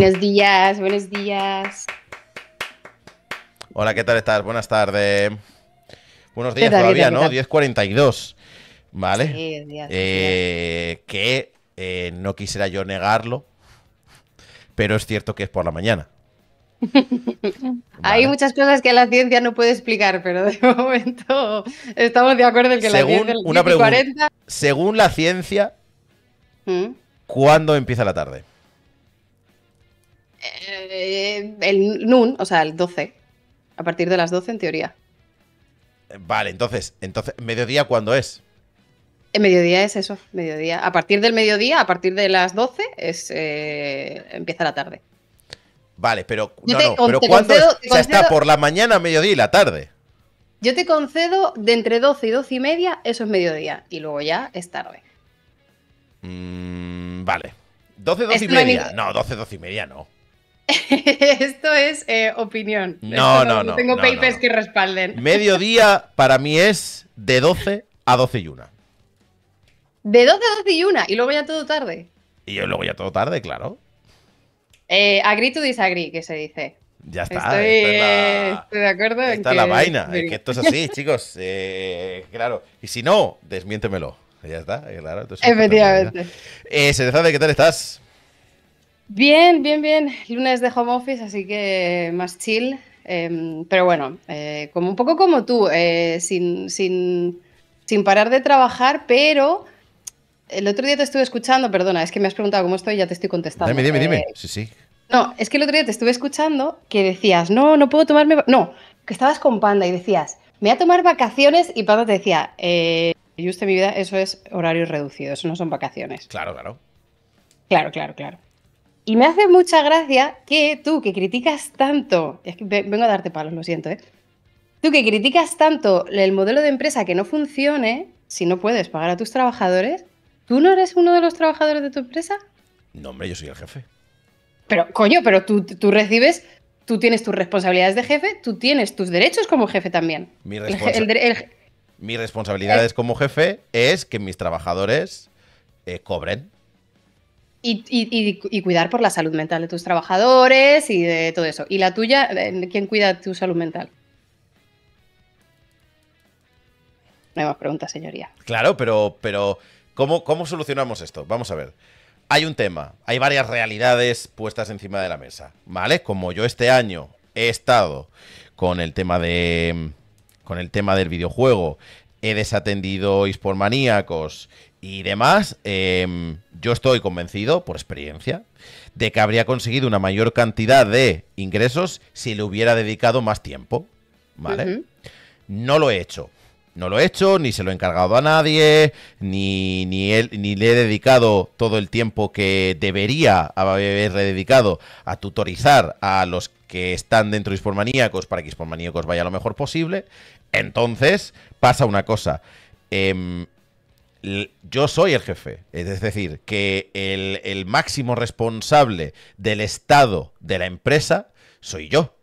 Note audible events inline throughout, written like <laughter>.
Buenos días, buenos días. Hola, ¿qué tal estás? Buenas tardes. Buenos días todavía, ¿no? 10.42. ¿Vale? Eh, que eh, no quisiera yo negarlo, pero es cierto que es por la mañana. <laughs> Hay muchas cosas que la ciencia no puede explicar, pero de <laughs> momento estamos de acuerdo en que la ciencia... Una pregunta, Según la ciencia, ¿Mm? ¿cuándo empieza la tarde? Eh, el noon, o sea, el 12. A partir de las 12, en teoría. Eh, vale, entonces, entonces ¿mediodía cuándo es? Eh, mediodía es eso, mediodía. A partir del mediodía, a partir de las 12, es, empieza la tarde. Vale, pero, ¿cuándo O sea, está por la mañana, mediodía y la tarde. Yo te concedo de entre 12 y 12 y media, eso es mediodía. Y luego ya es tarde. Mm, vale. 12, 12 y media. No, no, 12, 12 y media no. <laughs> Esto es eh, opinión. No, no, no, no, Tengo papers que respalden. Mediodía para mí es de 12 a 12 y 1. De 12 a 12 y 1. Y luego ya todo tarde. Y yo luego ya todo tarde, claro. Eh, agree to disagree, que se dice. Ya está. Estoy, es la, estoy de acuerdo. Está la vaina. Es que esto es así, <laughs> chicos. Eh, claro. Y si no, desmiéntemelo. Ya está, claro. Efectivamente. Eh, ¿qué tal estás? Bien, bien, bien. Lunes de home office, así que más chill. Em, pero bueno, eh, como un poco como tú, eh, sin, sin, sin, parar de trabajar, pero el otro día te estuve escuchando, perdona, es que me has preguntado cómo estoy y ya te estoy contestando. Dime, dime, dime. Eh, sí, sí. No, es que el otro día te estuve escuchando que decías, no, no puedo tomarme. No, que estabas con Panda y decías, me voy a tomar vacaciones y Panda te decía, eh, yo usted mi vida, eso es horario reducido, eso no son vacaciones. Claro, claro. Claro, claro, claro. Y me hace mucha gracia que tú, que criticas tanto, es que vengo a darte palos, lo siento, ¿eh? Tú que criticas tanto el modelo de empresa que no funcione, si no puedes pagar a tus trabajadores, ¿tú no eres uno de los trabajadores de tu empresa? No, hombre, yo soy el jefe. Pero, coño, pero tú, recibes, tú tienes tus responsabilidades de jefe, tú tienes tus derechos como jefe también. Mi, responsabilidad eh. como jefe es que mis trabajadores eh, cobren. Y, y, cuidar por la salud mental de tus trabajadores y de todo eso. ¿Y la tuya? Eh, ¿Quién cuida tu salud mental? más preguntas, señoría. Claro, pero, pero ¿cómo, ¿cómo solucionamos esto? Vamos a ver. Hay un tema, hay varias realidades puestas encima de la mesa, ¿vale? Como yo este año he estado con el tema de con el tema del videojuego, he desatendido Hispormaníacos y demás, em, yo estoy convencido, por experiencia, de que habría conseguido una mayor cantidad de ingresos si le hubiera dedicado más tiempo. ¿Vale? No lo he hecho. No lo he hecho, ni se lo he encargado a nadie, ni, ni, él, ni le he dedicado todo el tiempo que debería haber dedicado a tutorizar a los que están dentro de Hispormaníacos para que Hispormaníacos vaya lo mejor posible. Entonces, pasa una cosa. Em, yo soy el jefe. Es decir, que el, máximo responsable del estado de la empresa soy yo.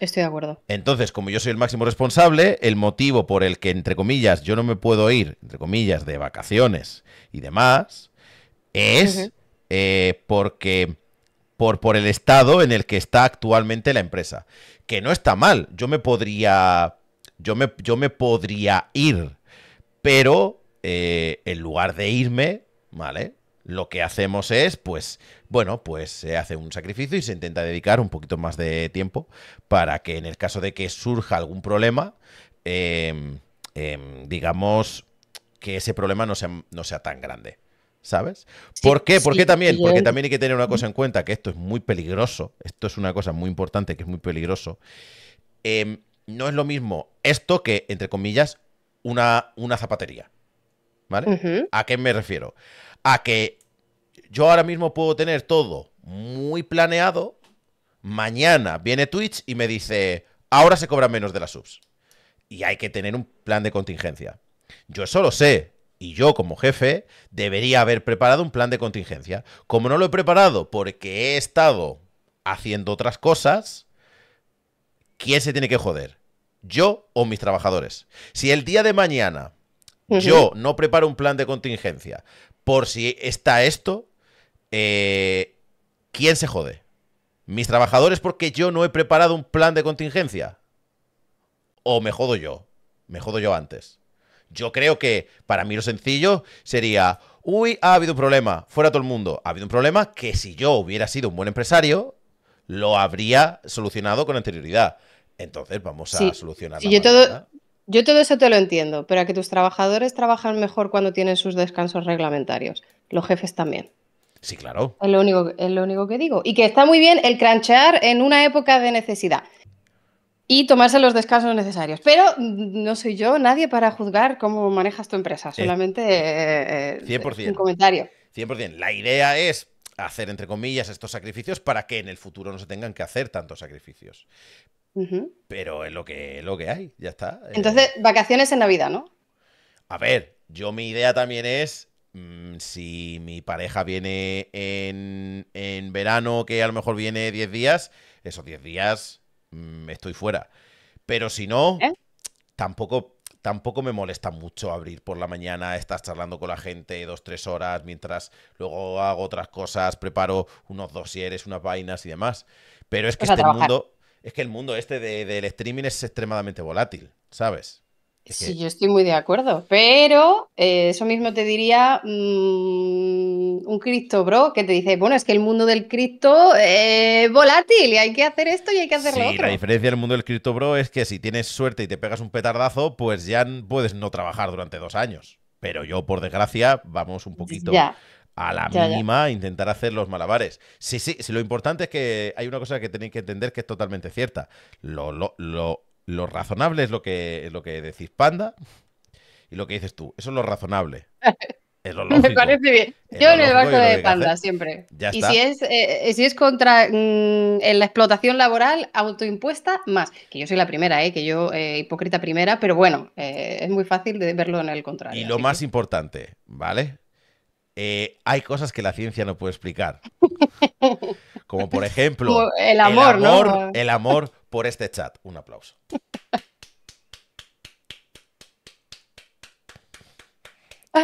Estoy de acuerdo. Entonces, como yo soy el máximo responsable, el motivo por el que, entre comillas, yo no me puedo ir, entre comillas, de vacaciones y demás, es eh, porque por, por el estado en el que está actualmente la empresa. Que no está mal. Yo me podría. Yo me, yo me podría ir. Pero eh, en lugar de irme, ¿vale? Lo que hacemos es, pues, bueno, pues se hace un sacrificio y se intenta dedicar un poquito más de tiempo para que en el caso de que surja algún problema, em, em, digamos que ese problema no sea, tan grande. ¿Sabes? ¿Por qué? Porque también? Porque también hay que tener una cosa en cuenta, que esto es muy peligroso, esto es una cosa muy importante, que es muy peligroso. Em, no es lo mismo esto que, entre comillas, una, una zapatería. ¿Vale? ¿A qué me refiero? A que yo ahora mismo puedo tener todo muy planeado. Mañana viene Twitch y me dice, ahora se cobran menos de las subs. Y hay que tener un plan de contingencia. Yo eso lo sé. Y yo como jefe debería haber preparado un plan de contingencia. Como no lo he preparado porque he estado haciendo otras cosas, ¿quién se tiene que joder? ¿Yo o mis trabajadores? Si el día de mañana yo no preparo un plan de contingencia por si está esto, eh, ¿quién se jode? ¿Mis trabajadores porque yo no he preparado un plan de contingencia? ¿O me jodo yo? Me jodo yo antes. Yo creo que para mí lo sencillo sería, uy, ha habido un problema, fuera todo el mundo. Ha habido un problema que si yo hubiera sido un buen empresario, lo habría solucionado con anterioridad. Entonces vamos a solucionar. Yo todo eso te lo entiendo, pero a que tus trabajadores trabajan mejor cuando tienen sus descansos reglamentarios. Los jefes también. Sí, claro. Es lo único, único que digo. Y que está muy bien el cranchear en una época de necesidad y tomarse los descansos necesarios. Pero no soy yo nadie para juzgar cómo manejas tu empresa, eh, solamente eh, eh, un comentario. 100%. La idea es hacer, entre comillas, estos sacrificios para que en el futuro no se tengan que hacer tantos sacrificios. Pero es lo que, lo que hay, ya está. Eh. Entonces, vacaciones en Navidad, ¿no? A ver, yo mi idea también es mm, si mi pareja viene en, en, verano, que a lo mejor viene 10 días, esos 10 días mm, estoy fuera. Pero si no, ¿Eh? tampoco, tampoco me molesta mucho abrir por la mañana, estás charlando con la gente dos, tres horas, mientras luego hago otras cosas, preparo unos dosieres, unas vainas y demás. Pero es que pues este mundo, es que el mundo este del de, streaming es extremadamente volátil, ¿sabes? sí, yo estoy muy de acuerdo, pero eh, eso mismo te diría mm, un cripto bro que te dice, bueno, es que el mundo del cripto es volátil y hay que hacer esto y hay que hacer lo otro. La diferencia del mundo del cripto bro es que si tienes suerte y te pegas un petardazo, pues ya puedes no trabajar durante dos años. Pero yo, por desgracia, vamos un poquito ya a la mínima intentar hacer los malabares. Sí, sí, lo importante es que hay una cosa que tenéis que entender que es totalmente cierta. Lo, razonable es lo que, es lo que decís panda y lo que dices tú. Eso es lo razonable. <laughs> Me parece bien. Yo en el barco de panda siempre. y si es, eh, eh, si es contra mm, en la explotación laboral autoimpuesta, más. Que yo soy la primera, eh, que yo hipócrita primera, pero bueno, es muy fácil de verlo en el contrario. Y lo más importante, ¿vale? Eh, hay cosas que la ciencia no puede explicar. <laughs> Como por ejemplo, el amor, por este chat. Un aplauso.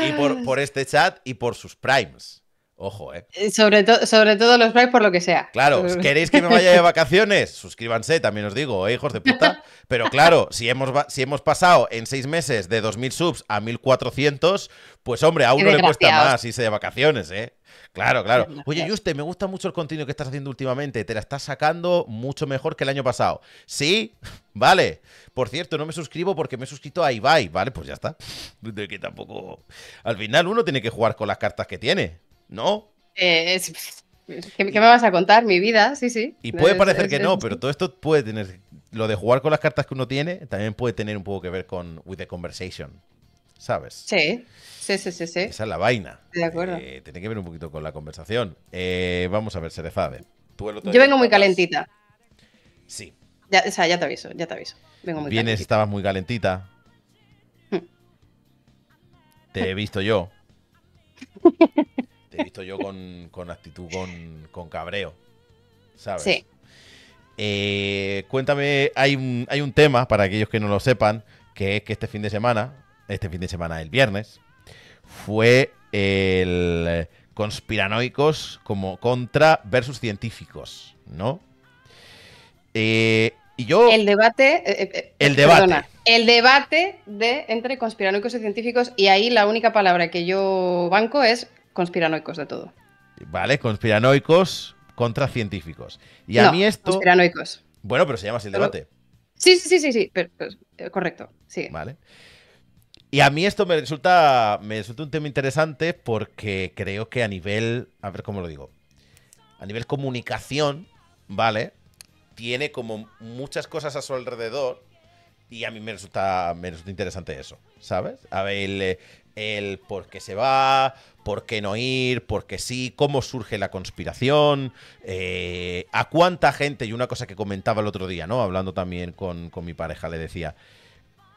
Y por, ah. por, este chat y por sus primes. Ojo, ¿eh? eh sobre, sobre todo los Black por lo que sea. Claro, <laughs> ¿queréis que me vaya de vacaciones? Suscríbanse, también os digo, eh, hijos de puta. Pero claro, si hemos, si hemos pasado en seis meses de 2.000 subs a 1.400, pues hombre, a uno le cuesta más irse de vacaciones, ¿eh? Claro, claro. Oye, Juste, me gusta mucho el contenido que estás haciendo últimamente. Te la estás sacando mucho mejor que el año pasado. ¿Sí? Vale. Por cierto, no me suscribo porque me he suscrito a Ibai. Vale, pues ya está. <laughs> De que tampoco. Al final uno tiene que jugar con las cartas que tiene. ¿no? Eh, ¿qué, me vas a contar? Mi vida, sí, sí. Y puede parecer que no, pero todo esto puede tener. Lo de jugar con las cartas que uno tiene también puede tener un poco que ver con With the Conversation, ¿sabes? Sí. Sí, sí, sí, Esa es la vaina. De acuerdo. Eh, tiene que ver un poquito con la conversación. Eh, vamos a ver, Serefade. Yo vengo muy calentita. Sí. Ya, o sea, ya te aviso, ya te aviso. Vengo muy Vienes, estabas muy calentita. Hmm. te he visto yo. <laughs> he visto yo con, actitud, con, cabreo. ¿Sabes? Sí. Eh, cuéntame, hay un, tema, para aquellos que no lo sepan, que es que este fin de semana, este fin de semana, el viernes, fue el conspiranoicos como contra versus científicos, ¿no? Eh, y yo. El debate. Eh, el debate. el debate de entre conspiranoicos y científicos, y ahí la única palabra que yo banco es Conspiranoicos de todo. Vale, conspiranoicos contra científicos. Y a mí esto. Conspiranoicos. Bueno, pero se llama así el debate. Sí, sí, sí, sí, sí. Pero, eh, correcto. Vale. Y a mí esto me resulta, me resulta un tema interesante porque creo que a nivel, a ver cómo lo digo, a nivel comunicación, ¿vale? Tiene como muchas cosas a su alrededor y a mí me resulta, me resulta interesante eso, ¿sabes? A ver, el, eh, el por qué se va, por qué no ir, por qué sí, cómo surge la conspiración, eh, a cuánta gente, y una cosa que comentaba el otro día, ¿no? Hablando también con, mi pareja, le decía,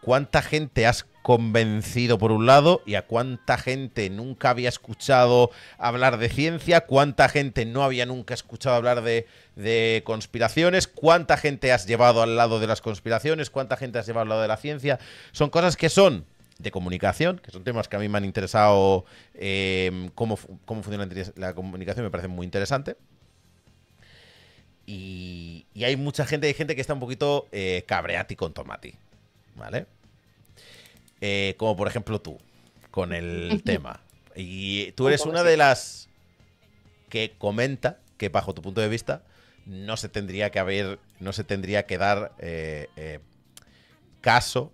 ¿cuánta gente has convencido por un lado y a cuánta gente nunca había escuchado hablar de ciencia, cuánta gente no había nunca escuchado hablar de, de, conspiraciones, cuánta gente has llevado al lado de las conspiraciones, cuánta gente has llevado al lado de la ciencia. Son cosas que son de comunicación, que son temas que a mí me han interesado em, cómo, funciona la comunicación, me parece muy interesante. Y, hay mucha gente, hay gente que está un poquito eh, cabreati con Tomati, ¿vale? Eh, como por ejemplo tú, con el tema. Y tú eres una de las que comenta que bajo tu punto de vista no se tendría que haber, no se tendría que dar eh, eh, caso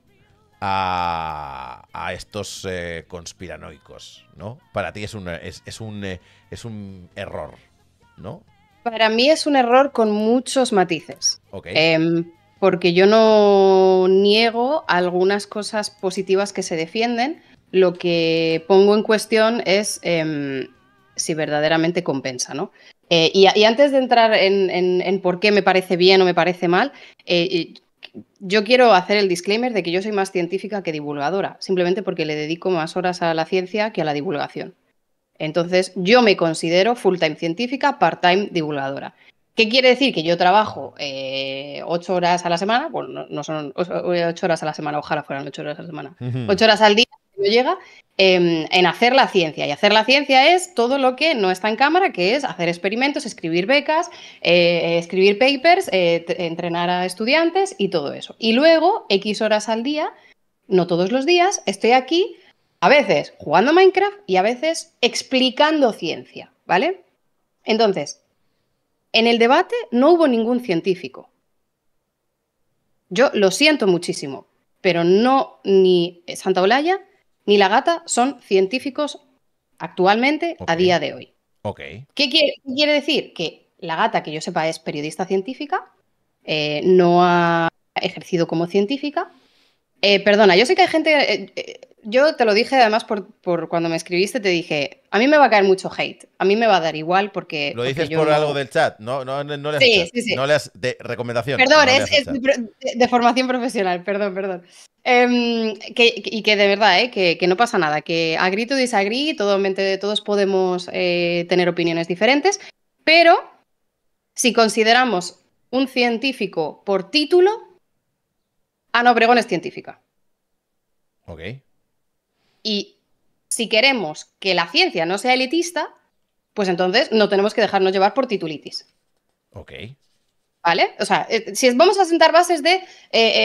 a, estos eh, conspiranoicos, ¿no? Para ti es un, es, un, eh, es un error, ¿no? Para mí es un error con muchos matices. Em, porque yo no niego algunas cosas positivas que se defienden. Lo que pongo en cuestión es em, si verdaderamente compensa, ¿no? Eh, y, antes de entrar en, por qué me parece bien o me parece mal, yo quiero hacer el disclaimer de que yo soy más científica que divulgadora, simplemente porque le dedico más horas a la ciencia que a la divulgación. Entonces, yo me considero full-time científica, part-time divulgadora. ¿Qué quiere decir? Que yo trabajo eh, ocho horas a la semana, bueno, no, son ocho, horas a la semana, ojalá fueran ocho horas a la semana, ocho horas al día llega, em, en, hacer la ciencia. Y hacer la ciencia es todo lo que no está en cámara, que es hacer experimentos, escribir becas, eh, eh, escribir papers, eh, entrenar a estudiantes y todo eso. Y luego, X horas al día, no todos los días, estoy aquí, a veces jugando Minecraft y a veces explicando ciencia, ¿vale? Entonces, en el debate no hubo ningún científico. Yo lo siento muchísimo, pero no ni Santa Olalla ni la gata son científicos actualmente a día de hoy. ¿Qué quiere, decir? Que la gata, que yo sepa, es periodista científica, eh, no ha ejercido como científica, eh, perdona, yo sé que hay gente. Eh, eh, yo te lo dije además por, cuando me escribiste, te dije, a mí me va a caer mucho hate, a mí me va a dar igual porque... Lo dices por algo del chat, no, no, sí, sí, sí. No de recomendación. Perdón, es, de, formación profesional, perdón, perdón. Em, y que de verdad, eh, que, no pasa nada, que y disagri, todo, todos podemos tener opiniones diferentes, pero si consideramos un científico por título, Ah, no, Obregón es científica. Ok. Y si queremos que la ciencia no sea elitista, pues entonces no tenemos que dejarnos llevar por titulitis. Ok. ¿Vale? O sea, eh, si vamos a sentar bases de eh,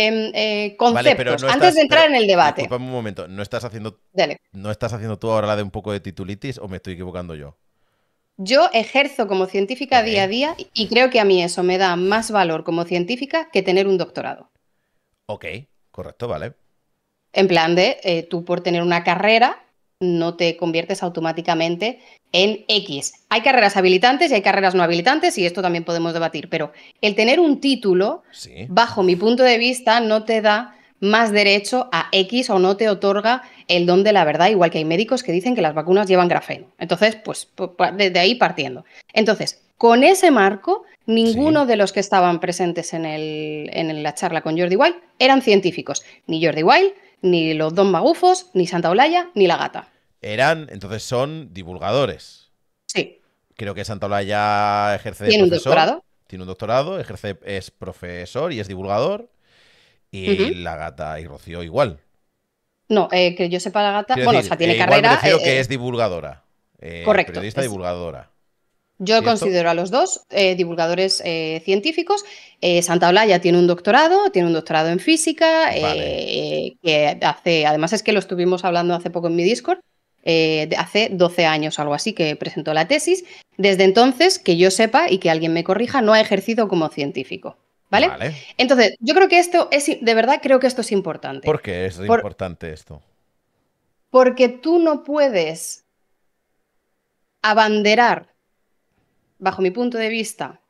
em, eh, conceptos pero antes de entrar en el debate. momento, ¿no estás haciendo. ¿No estás haciendo tú ahora la de un poco de titulitis o me estoy equivocando yo? Yo ejerzo como científica día a día y creo que a mí eso me da más valor como científica que tener un doctorado. Ok, correcto, vale. En plan de, eh, tú por tener una carrera no te conviertes automáticamente en X. Hay carreras habilitantes y hay carreras no habilitantes y esto también podemos debatir, pero el tener un título, bajo mi punto de vista, no te da más derecho a X o no te otorga el don de la verdad, igual que hay médicos que dicen que las vacunas llevan grafeno. Entonces, pues desde ahí partiendo. Entonces, con ese marco, Ninguno de los que estaban presentes en, el, en, la charla con Jordi Wild eran científicos. Ni Jordi Wild, ni los dos magufos, ni Santa Olaya, ni la gata. Eran, entonces son divulgadores. Sí. Creo que Santa Olaya ejerce ¿Tiene Un doctorado? Tiene un doctorado, ejerce, es profesor y es divulgador. Y la gata y Rocío igual. No, eh, que yo sepa la gata. bueno, o sea, tiene eh, carrera. Igual que eh, es divulgadora. correcto. Periodista divulgadora. Yo considero a los dos eh, divulgadores eh, científicos. Eh, Santa Olaya tiene un doctorado, tiene un doctorado en física, que hace, además es que lo estuvimos hablando hace poco en mi Discord, hace 12 años, o algo así, que presentó la tesis. Desde entonces, que yo sepa y que alguien me corrija, no ha ejercido como científico. ¿Vale? Entonces, yo creo que esto es, de verdad creo que esto es importante. ¿Por qué es importante esto? Porque tú no puedes abanderar bajo mi punto de vista,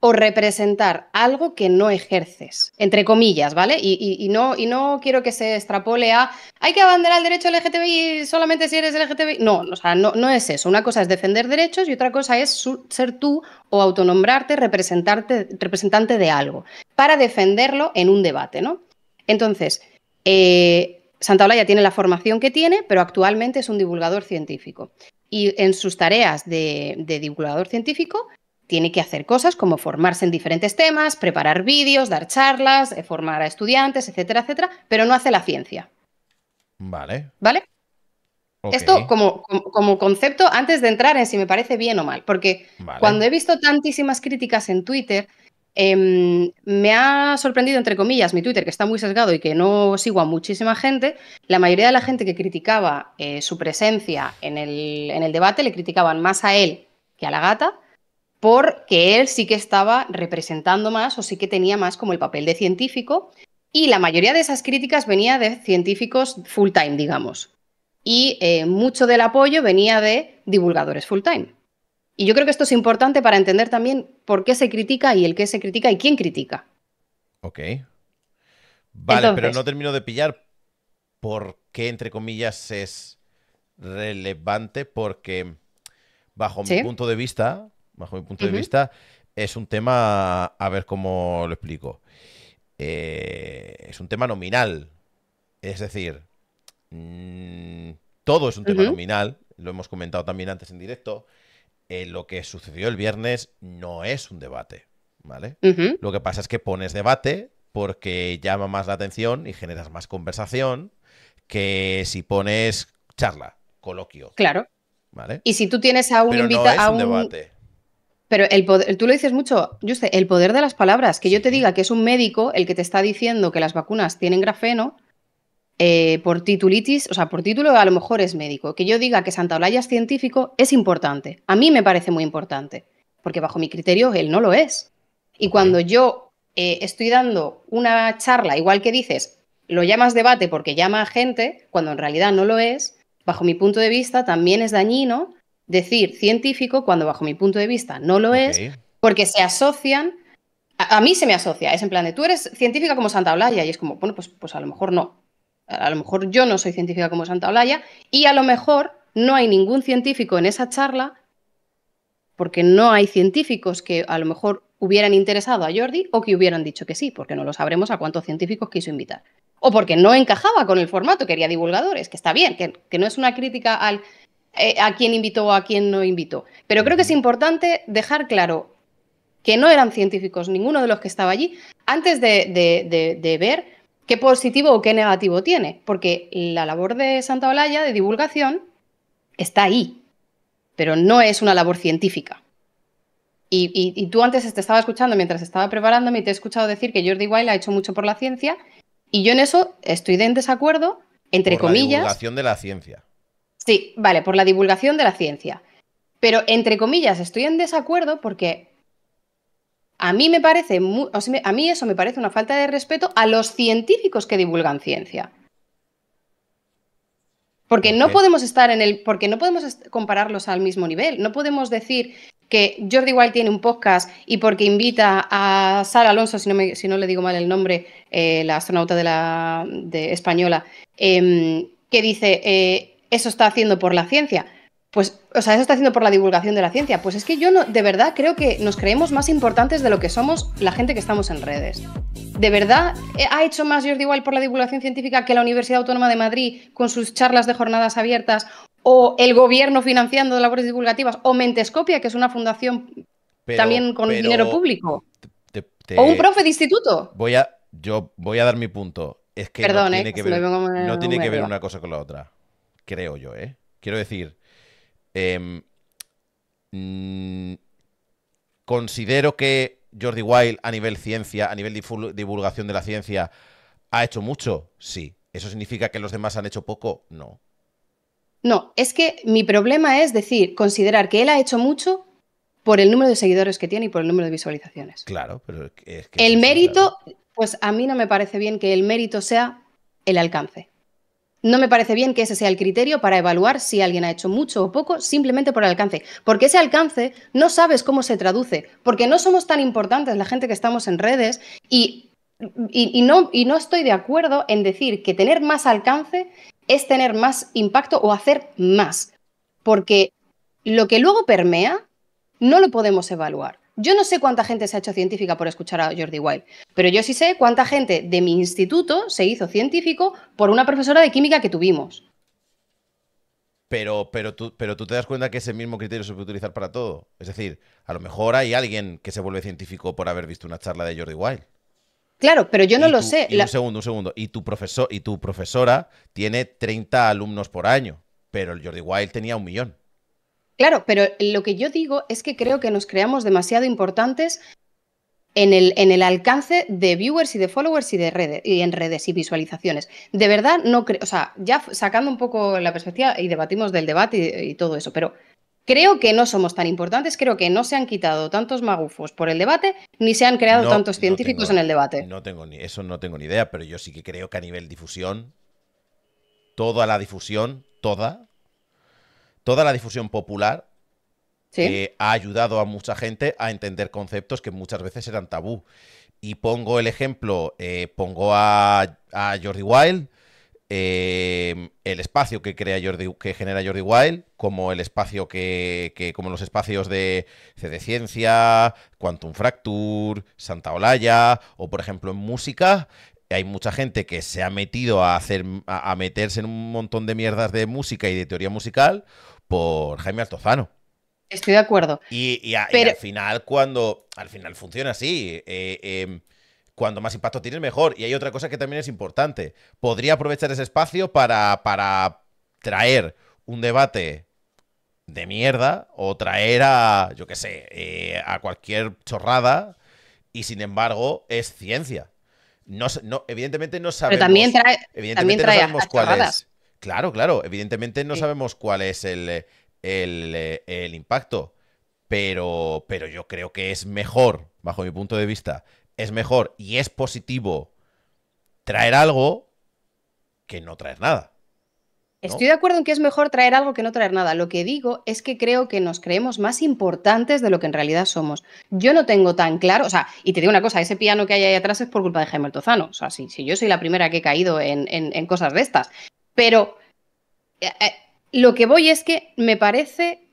o representar algo que no ejerces, entre comillas, ¿vale? Y, no, y no quiero que se extrapole a hay que abanderar el derecho LGTBI solamente si eres LGTBI. No, o sea, no, no es eso. Una cosa es defender derechos y otra cosa es ser tú o autonombrarte representarte, representante de algo para defenderlo en un debate, ¿no? Entonces, eh, Santa Olaya tiene la formación que tiene, pero actualmente es un divulgador científico y en sus tareas de, divulgador científico tiene que hacer cosas como formarse en diferentes temas, preparar vídeos, dar charlas, eh, formar a estudiantes, etcétera, etcétera, pero no hace la ciencia. Vale. ¿Vale? Esto como, concepto antes de entrar en si me parece bien o mal, porque cuando he visto tantísimas críticas en Twitter Em, me ha sorprendido, entre comillas, mi Twitter, que está muy sesgado y que no sigo a muchísima gente. La mayoría de la gente que criticaba eh, su presencia en el, debate le criticaban más a él que a la gata, porque él sí que estaba representando más o sí que tenía más como el papel de científico. Y la mayoría de esas críticas venía de científicos full time, digamos. Y eh, mucho del apoyo venía de divulgadores full time. Y yo creo que esto es importante para entender también por qué se critica y el qué se critica y quién critica. Ok. Vale, pero no termino de pillar por qué, entre comillas, es relevante, porque bajo mi punto de vista, bajo mi punto de vista, es un tema, a ver cómo lo explico, eh, es un tema nominal. Es decir, mm, todo es un tema nominal, lo hemos comentado también antes en directo. Eh, lo que sucedió el viernes no es un debate, ¿vale? Lo que pasa es que pones debate porque llama más la atención y generas más conversación que si pones charla, coloquio. Claro. Y si tú tienes a un invitado. No es un, debate. Pero el poder, tú lo dices mucho, Juste, el poder de las palabras. Que yo te diga que es un médico el que te está diciendo que las vacunas tienen grafeno eh, por titulitis, o sea, por título a lo mejor es médico. Que yo diga que Santa Olaya es científico es importante. A mí me parece muy importante, porque bajo mi criterio él no lo es. Y cuando yo eh, estoy dando una charla, igual que dices, lo llamas debate porque llama a gente, cuando en realidad no lo es, bajo mi punto de vista también es dañino decir científico cuando bajo mi punto de vista no lo es, porque se asocian, a, mí se me asocia, es en plan de tú eres científica como Santa Olaya, y es como, bueno, pues, pues a lo mejor no, a lo mejor yo no soy científica como Santa Olaya y a lo mejor no hay ningún científico en esa charla porque no hay científicos que a lo mejor hubieran interesado a Jordi o que hubieran dicho que sí, porque no lo sabremos a cuántos científicos quiso invitar. O porque no encajaba con el formato, quería divulgadores, que está bien, que, no es una crítica al, eh, a quién invitó o a quién no invitó. Pero creo que es importante dejar claro que no eran científicos ninguno de los que estaba allí antes de ver qué positivo o qué negativo tiene, porque la labor de Santa Olalla de divulgación está ahí, pero no es una labor científica. Y, tú antes te estaba escuchando mientras estaba preparándome y te he escuchado decir que Jordi Wild ha hecho mucho por la ciencia, y yo en eso estoy en desacuerdo, entre comillas. Por la divulgación de la ciencia. Sí, vale, por la divulgación de la ciencia. Pero entre comillas estoy en desacuerdo porque a mí me parece, a mí eso me parece una falta de respeto a los científicos que divulgan ciencia. Porque no podemos estar en el, porque no podemos compararlos al mismo nivel. No podemos decir que Jordi Wild tiene un podcast y porque invita a Sara Alonso, si no, si no le digo mal el nombre, eh, la astronauta de la española, em, que dice eh, eso está haciendo por la ciencia. Pues, o sea, eso está haciendo por la divulgación de la ciencia. Pues es que yo de verdad creo que nos creemos más importantes de lo que somos la gente que estamos en redes. ¿De verdad eh, ha hecho más Jordi igual, por la divulgación científica que la Universidad Autónoma de Madrid con sus charlas de jornadas abiertas o el gobierno financiando labores divulgativas o Mentescopia, que es una fundación también con dinero público? o un profe de instituto. Voy a, yo voy a dar mi punto. Es que no ¿eh? tiene, que, ver, no tiene que ver una cosa con la otra. Creo yo, ¿eh? Quiero decir, Em, considero que Jordi Wild a nivel ciencia, a nivel divulgación de la ciencia, ha hecho mucho. Sí. ¿Eso significa que los demás han hecho poco? No. No, es que mi problema es decir, considerar que él ha hecho mucho por el número de seguidores que tiene y por el número de visualizaciones. Claro, pero es que... El mérito, pues a mí no me parece bien que el mérito sea el alcance. No me parece bien que ese sea el criterio para evaluar si alguien ha hecho mucho o poco simplemente por el alcance, porque ese alcance no sabes cómo se traduce, porque no somos tan importantes la gente que estamos en redes y, no, y no estoy de acuerdo en decir que tener más alcance es tener más impacto o hacer más, porque lo que luego permea no lo podemos evaluar. Yo no sé cuánta gente se ha hecho científica por escuchar a Jordi Wild, pero yo sí sé cuánta gente de mi instituto se hizo científico por una profesora de química que tuvimos. Pero, pero, tú, pero tú te das cuenta que ese mismo criterio se puede utilizar para todo. Es decir, a lo mejor hay alguien que se vuelve científico por haber visto una charla de Jordi Wild. Claro, pero yo no lo sé. Un segundo, un segundo. Y tu, profesor, y tu profesora tiene 30 alumnos por año, pero el Jordi Wild tenía un millón. Claro, pero lo que yo digo es que creo que nos creamos demasiado importantes en el, alcance de viewers y de followers y de redes y en redes y visualizaciones. De verdad, no creo, o sea, ya sacando un poco la perspectiva y debatimos del debate y, todo eso, pero creo que no somos tan importantes, creo que no se han quitado tantos magufos por el debate, ni se han creado tantos científicos en el debate. No tengo ni, eso no tengo ni idea, pero yo sí que creo que a nivel difusión, toda la difusión, toda, toda la difusión popular eh, ha ayudado a mucha gente a entender conceptos que muchas veces eran tabú. Y pongo el ejemplo, eh, pongo a, Jordi Wild, em, el espacio que crea Jordi, que genera Jordi Wild, como el espacio que, como los espacios de CD Ciencia, Quantum Fracture, Santa Olaya, o por ejemplo en música, hay mucha gente que se ha metido a hacer a, meterse en un montón de mierdas de música y de teoría musical por Jaime Altozano. Estoy de acuerdo. Y, al final, cuando. Al final funciona así. Eh, em, cuando más impacto tienes, mejor. Y hay otra cosa que también es importante. Podría aprovechar ese espacio para, para traer un debate de mierda o traer a, yo qué sé, eh, a cualquier chorrada y sin embargo es ciencia. No, evidentemente no sabemos, Pero también también cuál es. Claro, claro. Evidentemente no sabemos cuál es eh, el, impacto, pero, pero yo creo que es mejor, bajo mi punto de vista, es mejor y es positivo traer algo que no traer nada. Estoy de acuerdo en que es mejor traer algo que no traer nada. Lo que digo es que creo que nos creemos más importantes de lo que en realidad somos. Yo no tengo tan claro, o sea, y te digo una cosa, ese piano que hay ahí atrás es por culpa de Jaime Altozano. O sea, si, yo soy la primera que he caído en cosas de estas. Pero eh, eh, lo que voy es que me parece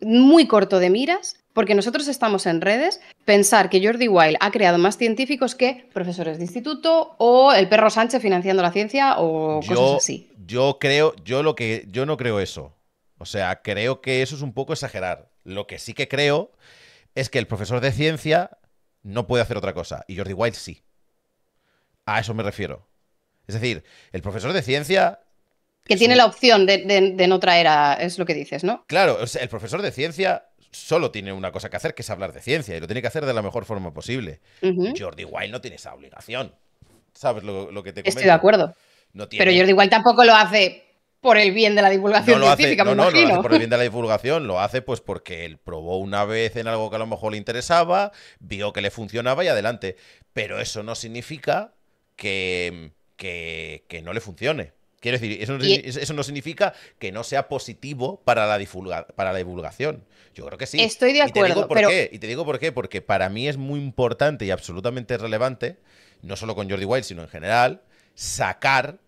muy corto de miras, porque nosotros estamos en redes, pensar que Jordi Wild ha creado más científicos que profesores de instituto o el perro Sánchez financiando la ciencia o cosas así. Yo creo, yo lo que yo no creo eso. O sea, creo que eso es un poco exagerar. Lo que sí que creo es que el profesor de ciencia no puede hacer otra cosa y Jordi Wild sí. A eso me refiero. Es decir, el profesor de ciencia que tiene la opción de, no traer a. Es lo que dices, ¿no? Claro, el profesor de ciencia solo tiene una cosa que hacer, que es hablar de ciencia, y lo tiene que hacer de la mejor forma posible. Jordi Wild no tiene esa obligación. ¿Sabes lo, que te comento? Estoy de acuerdo. Pero Jordi Wild tampoco lo hace por el bien de la divulgación científica, no, No, por el bien de la <laughs> divulgación, lo hace pues porque él probó una vez en algo que a lo mejor le interesaba, vio que le funcionaba y adelante. Pero eso no significa que no le funcione. Quiero decir, eso no, significa que no sea positivo para la, para la divulgación. Yo creo que sí. Estoy de acuerdo. Y te digo por qué, y te digo por qué, porque para mí es muy importante y absolutamente relevante, no solo con Jordi Wild, sino en general, sacar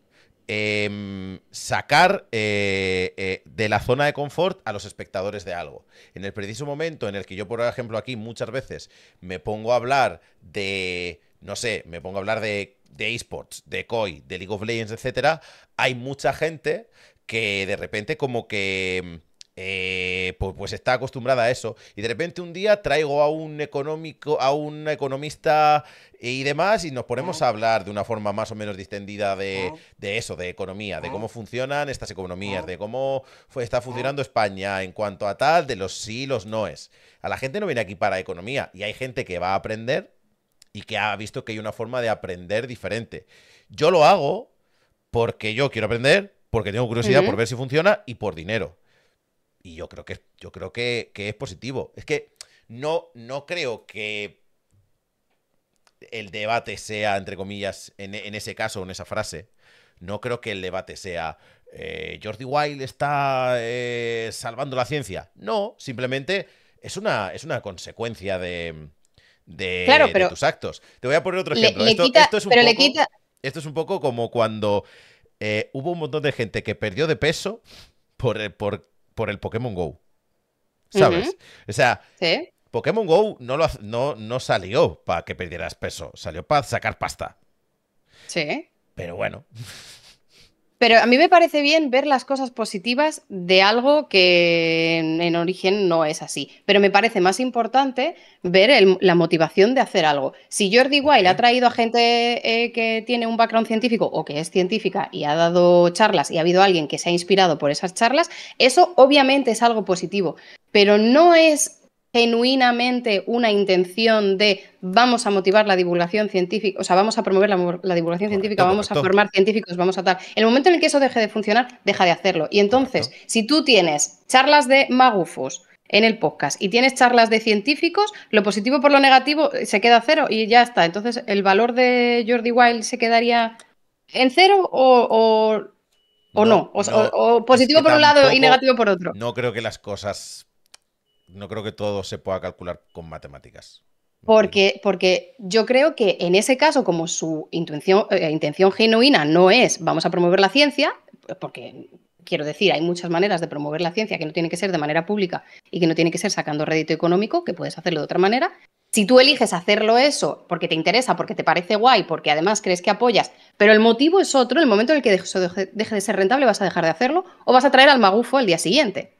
em, sacar eh, eh, de la zona de confort a los espectadores de algo. En el preciso momento en el que yo, por ejemplo, aquí muchas veces me pongo a hablar de, no sé, me pongo a hablar de de esports, de COI, de League of Legends, etcétera, hay mucha gente que de repente como que eh, pues, pues, está acostumbrada a eso. Y de repente un día traigo a un económico, a un economista y demás, y nos ponemos ah. a hablar de una forma más o menos distendida de, ah. eso, de economía, de ah. cómo funcionan estas economías, de cómo está funcionando España en cuanto a tal, de los sí y los noes. A la gente no viene aquí para economía, y hay gente que va a aprender y que ha visto que hay una forma de aprender diferente. Yo lo hago porque yo quiero aprender, porque tengo curiosidad por ver si funciona y por dinero. Y yo creo que, yo creo que, es positivo. Es que no, no creo que el debate sea, entre comillas, en, ese caso, en esa frase, no creo que el debate sea eh, Jordi Wild está eh, salvando la ciencia. No, simplemente es una, es una consecuencia de, de, tus actos. Te voy a poner otro ejemplo. esto, es un poco, como cuando eh, hubo un montón de gente que perdió de peso por, por, por el Pokémon Go. ¿Sabes? O sea, Pokémon Go no, no, no salió para que perdieras peso, salió para sacar pasta. Sí. Pero bueno. Pero a mí me parece bien ver las cosas positivas de algo que en, origen no es así. Pero me parece más importante ver la motivación de hacer algo. Si Jordi Wild ha traído a gente eh, que tiene un background científico o que es científica y ha dado charlas y ha habido alguien que se ha inspirado por esas charlas, eso obviamente es algo positivo. Pero no es genuinamente una intención de vamos a motivar la divulgación científica, o sea, vamos a promover la, divulgación científica, vamos a formar científicos, vamos a tal. El momento en el que eso deje de funcionar, deja de hacerlo. Y entonces, si tú tienes charlas de magufos, en el podcast y tienes charlas de científicos, lo positivo por lo negativo eh, se queda cero y ya está. Entonces, ¿el valor de Jordi Wild se quedaría en cero o, o, no, O, positivo por un lado y negativo por otro. No creo que las cosas no creo que todo se pueda calcular con matemáticas. Porque, porque yo creo que en ese caso, como su eh, intención, genuina no es vamos a promover la ciencia, porque quiero decir, hay muchas maneras de promover la ciencia que no tiene que ser de manera pública y que no tiene que ser sacando rédito económico, que puedes hacerlo de otra manera. Si tú eliges hacerlo eso porque te interesa, porque te parece guay, porque además crees que apoyas, pero el motivo es otro, en el momento en el que eso deje de ser rentable vas a dejar de hacerlo o vas a traer al magufo el día siguiente.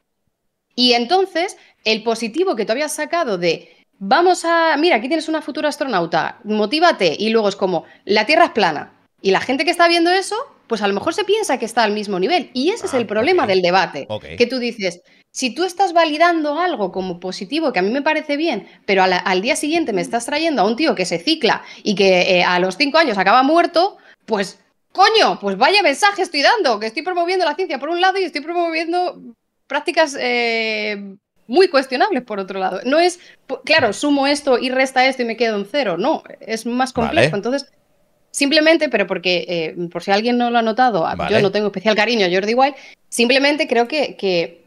Y entonces el positivo que tú habías sacado de vamos a, mira, aquí tienes una futura astronauta, motívate, y luego es como, la Tierra es plana. Y la gente que está viendo eso, pues a lo mejor se piensa que está al mismo nivel. Y ese es el ah, problema del debate. Que tú dices, si tú estás validando algo como positivo, que a mí me parece bien, pero al día siguiente me estás trayendo a un tío que se cicla y que eh, a los cinco años acaba muerto, pues coño, pues vaya mensaje estoy dando, que estoy promoviendo la ciencia por un lado y estoy promoviendo prácticas eh, muy cuestionable por otro lado. No es, claro, sumo esto y resta esto y me quedo en cero, no, es más complejo. Entonces, simplemente, pero porque, eh, por si alguien no lo ha notado, yo no tengo especial cariño a Jordi Wild, simplemente creo que, que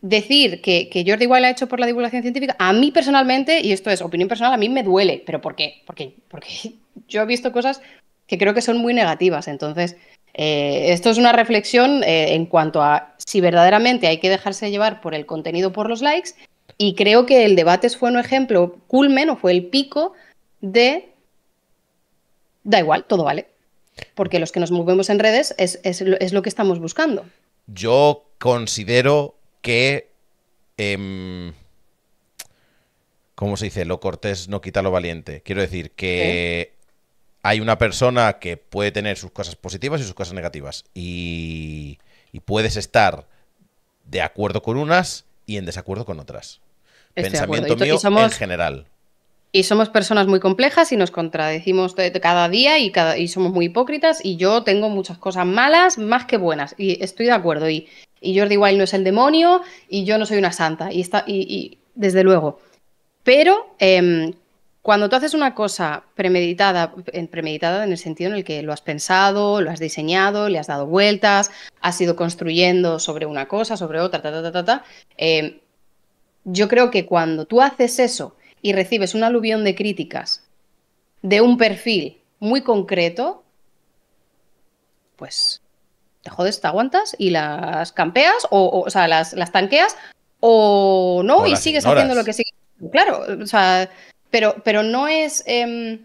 decir que, Jordi Wild ha hecho por la divulgación científica, a mí personalmente, y esto es opinión personal, a mí me duele, pero ¿por qué? Porque, porque <laughs> yo he visto cosas que creo que son muy negativas, entonces... Eh, esto es una reflexión eh, en cuanto a si verdaderamente hay que dejarse llevar por el contenido por los likes y creo que el debate fue un ejemplo culmen o fue el pico de da igual, todo vale. Porque los que nos movemos en redes es, lo que estamos buscando. Yo considero que... Em, ¿Cómo se dice? Lo cortés no quita lo valiente. Quiero decir que hay una persona que puede tener sus cosas positivas y sus cosas negativas. Y, puedes estar de acuerdo con unas y en desacuerdo con otras. Pensamiento mío en general. Y somos personas muy complejas y nos contradecimos cada día y, somos muy hipócritas. Y yo tengo muchas cosas malas más que buenas. Y estoy de acuerdo. Y, Jordi Wild no es el demonio y yo no soy una santa. Y, está, y desde luego. Pero em, cuando tú haces una cosa premeditada, premeditada en el sentido en el que lo has pensado, lo has diseñado, le has dado vueltas, has ido construyendo sobre una cosa, sobre otra, ta, ta, ta, ta, eh, yo creo que cuando tú haces eso y recibes un aluvión de críticas de un perfil muy concreto, pues te jodes, te aguantas y las campeas, o, o, sea, las, tanqueas, o no, y sigues haciendo lo que sigues. Claro, o sea, pero, pero no es... Em,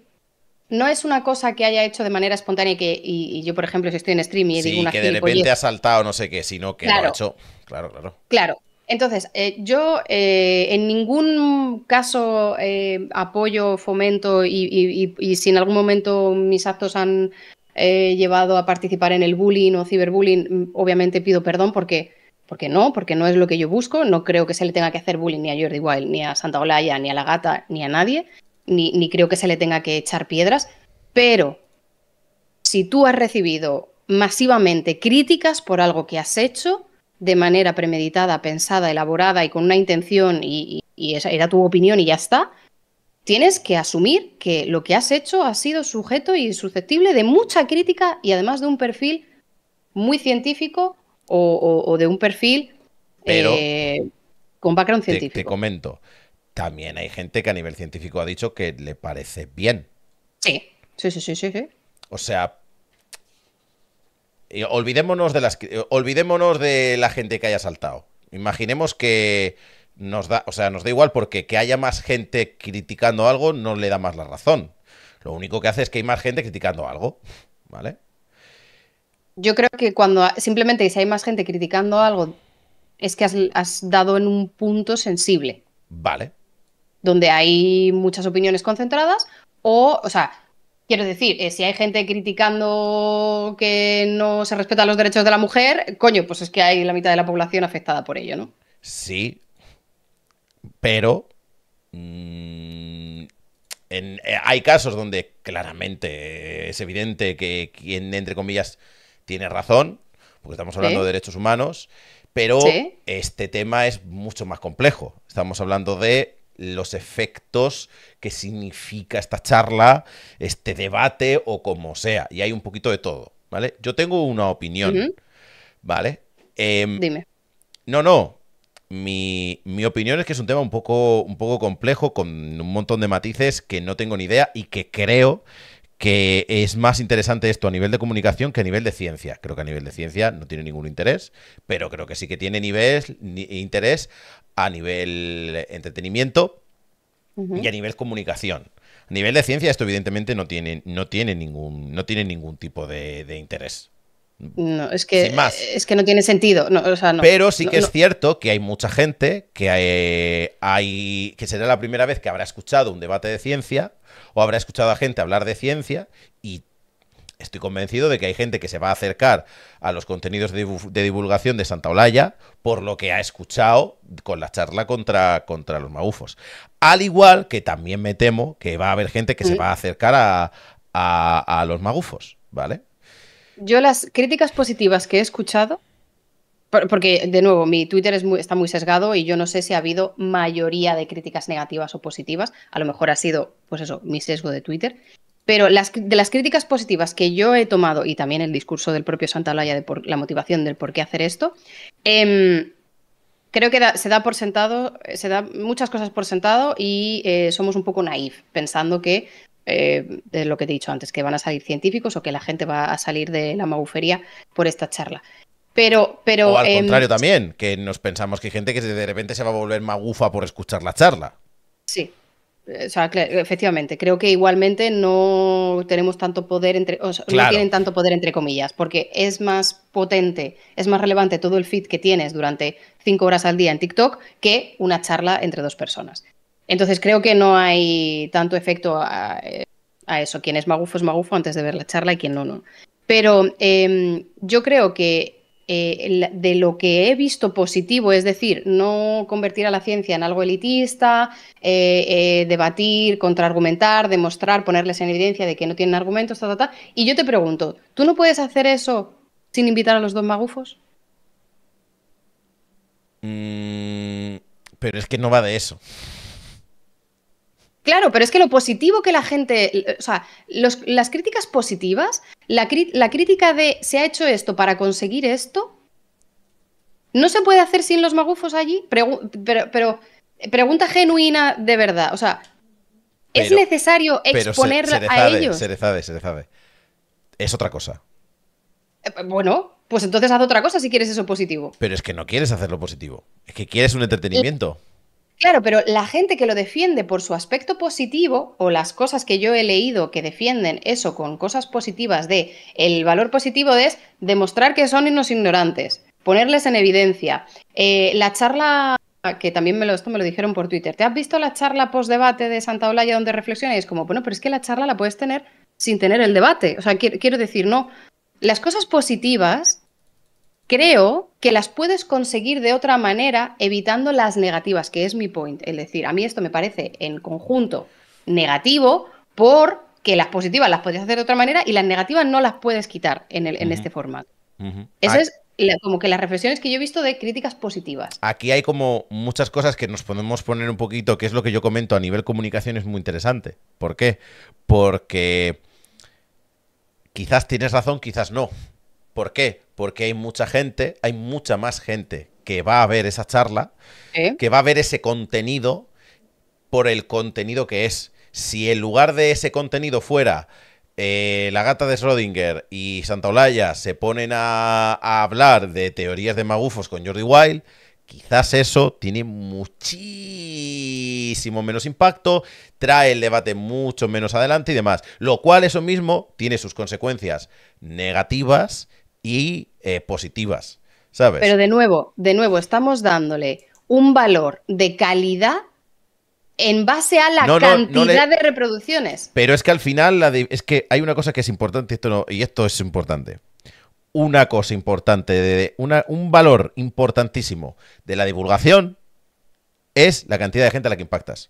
no es una cosa que haya hecho de manera espontánea y que y, yo, por ejemplo, si estoy en stream y sí, digo una que de repente ha saltado no sé qué, sino que lo ha hecho. Claro, claro. Claro. Entonces, eh, yo eh, en ningún caso eh, apoyo, fomento y, si en algún momento mis actos han llevado a participar en el bullying o ciberbullying, mm, obviamente pido perdón porque porque no, porque no es lo que yo busco, no creo que se le tenga que hacer bullying ni a Jordi Wild, ni a Santa Olaya, ni a la gata, ni a nadie, ni, creo que se le tenga que echar piedras, pero si tú has recibido masivamente críticas por algo que has hecho de manera premeditada, pensada, elaborada y con una intención y, y esa era tu opinión y ya está, tienes que asumir que lo que has hecho ha sido sujeto y susceptible de mucha crítica y además de un perfil muy científico o, de un perfil Pero eh, con background científico. Te comento, también hay gente que a nivel científico ha dicho que le parece bien. Sí, sí, sí, sí, sí. sí. O sea, olvidémonos de las olvidémonos de la gente que haya saltado. Imaginemos que nos da, o sea, nos da igual porque que haya más gente criticando algo no le da más la razón. Lo único que hace es que hay más gente criticando algo, ¿vale? yo creo que cuando simplemente si hay más gente criticando algo, es que has, dado en un punto sensible. Vale. Donde hay muchas opiniones concentradas o, o sea, Quiero decir, eh, si hay gente criticando que no se respetan los derechos de la mujer, coño, pues es que hay la mitad de la población afectada por ello, ¿no? Sí, pero mm, eh, hay casos donde claramente es evidente que quien, entre comillas, tiene razón, porque estamos hablando de derechos humanos, pero este tema es mucho más complejo. Estamos hablando de los efectos que significa esta charla, este debate o como sea. Y hay un poquito de todo, ¿vale? Yo tengo una opinión, ¿vale? Em, Dime. No, no. Mi, opinión es que es un tema un poco, un poco complejo, con un montón de matices que no tengo ni idea y que creo que es más interesante esto a nivel de comunicación que a nivel de ciencia. Creo que a nivel de ciencia no tiene ningún interés, pero creo que sí que tiene niveles interés a nivel entretenimiento y a nivel comunicación. A nivel de ciencia esto evidentemente no tiene, no tiene, ningún, no tiene ningún tipo de, interés. No, es que, es que no tiene sentido. pero sí que es cierto que hay mucha gente que, eh, hay, que será la primera vez que habrá escuchado un debate de ciencia o habrá escuchado a gente hablar de ciencia y estoy convencido de que hay gente que se va a acercar a los contenidos de, divulgación de Santa Olaya por lo que ha escuchado con la charla contra, contra los magufos. Al igual que también me temo que va a haber gente que se mm. va a acercar a, a los magufos, ¿vale? Yo las críticas positivas que he escuchado porque, de nuevo, mi Twitter está muy sesgado y yo no sé si ha habido mayoría de críticas negativas o positivas. A lo mejor ha sido, pues eso, mi sesgo de Twitter. Pero las, de las críticas positivas que yo he tomado, y también el discurso del propio Santa de la motivación del por qué hacer esto, em, creo que se da por sentado, se da muchas cosas por sentado y eh, somos un poco naif, pensando que de eh, lo que te he dicho antes, que van a salir científicos o que la gente va a salir de la magufería por esta charla. Pero, pero. al contrario también, que nos pensamos que hay gente que de repente se va a volver magufa por escuchar la charla. Sí. efectivamente, creo que igualmente no tenemos tanto poder entre, no tienen tanto poder entre comillas, porque es más potente, es más relevante todo el feed que tienes durante cinco horas al día en TikTok que una charla entre dos personas. Entonces creo que no hay tanto efecto a, eso. Quien es magufo es magufo antes de ver la charla y quien no, no. Pero em, yo creo que eh, de lo que he visto positivo, es decir, no convertir a la ciencia en algo elitista, eh, eh, debatir, contraargumentar, demostrar, ponerles en evidencia de que no tienen argumentos, ta, ta, Y yo te pregunto, ¿tú no puedes hacer eso sin invitar a los dos magufos? Mm, pero es que no va de eso. Claro, pero es que lo positivo que la gente, o sea, las críticas positivas, la, crítica de se ha hecho esto para conseguir esto, no se puede hacer sin los magufos allí, pero, eh, pregunta genuina de verdad, o sea, ¿es necesario exponer a ellos? Se rezabe, se Es otra cosa. Eh, bueno, pues entonces haz otra cosa si quieres eso positivo. Pero es que no quieres hacerlo positivo, es que quieres un entretenimiento. Claro, pero la gente que lo defiende por su aspecto positivo o las cosas que yo he leído que defienden eso con cosas positivas de el valor positivo es demostrar que son unos ignorantes, ponerles en evidencia. Eh, la charla que también me lo, esto me lo dijeron por Twitter. ¿Te has visto la charla post debate de Santa Olaya donde reflexionáis? como, bueno, pero es que la charla la puedes tener sin tener el debate? O sea, quiero decir, no. Las cosas positivas creo que las puedes conseguir de otra manera evitando las negativas, que es mi point. Es decir, a mí esto me parece en conjunto negativo porque las positivas las puedes hacer de otra manera y las negativas no las puedes quitar en, este formato. Esas son es como que las reflexiones que yo he visto de críticas positivas. Aquí hay como muchas cosas que nos podemos poner un poquito, que es lo que yo comento a nivel comunicación es muy interesante. ¿Por qué? Porque quizás tienes razón, quizás no. ¿Por qué? porque hay mucha gente, hay mucha más gente que va a ver esa charla, que va a ver ese contenido por el contenido que es. Si en lugar de ese contenido fuera eh, la gata de Schrödinger y Santa Olaya se ponen a, hablar de teorías de magufos con Jordi Wild, quizás eso tiene muchísimo menos impacto, trae el debate mucho menos adelante y demás. Lo cual eso mismo tiene sus consecuencias negativas y eh, positivas, ¿sabes? Pero de nuevo, de nuevo, estamos dándole un valor de calidad en base a la cantidad de reproducciones. Pero es que al final es que hay una cosa que es importante y esto es importante. Una cosa importante, de un valor importantísimo de la divulgación es la cantidad de gente a la que impactas.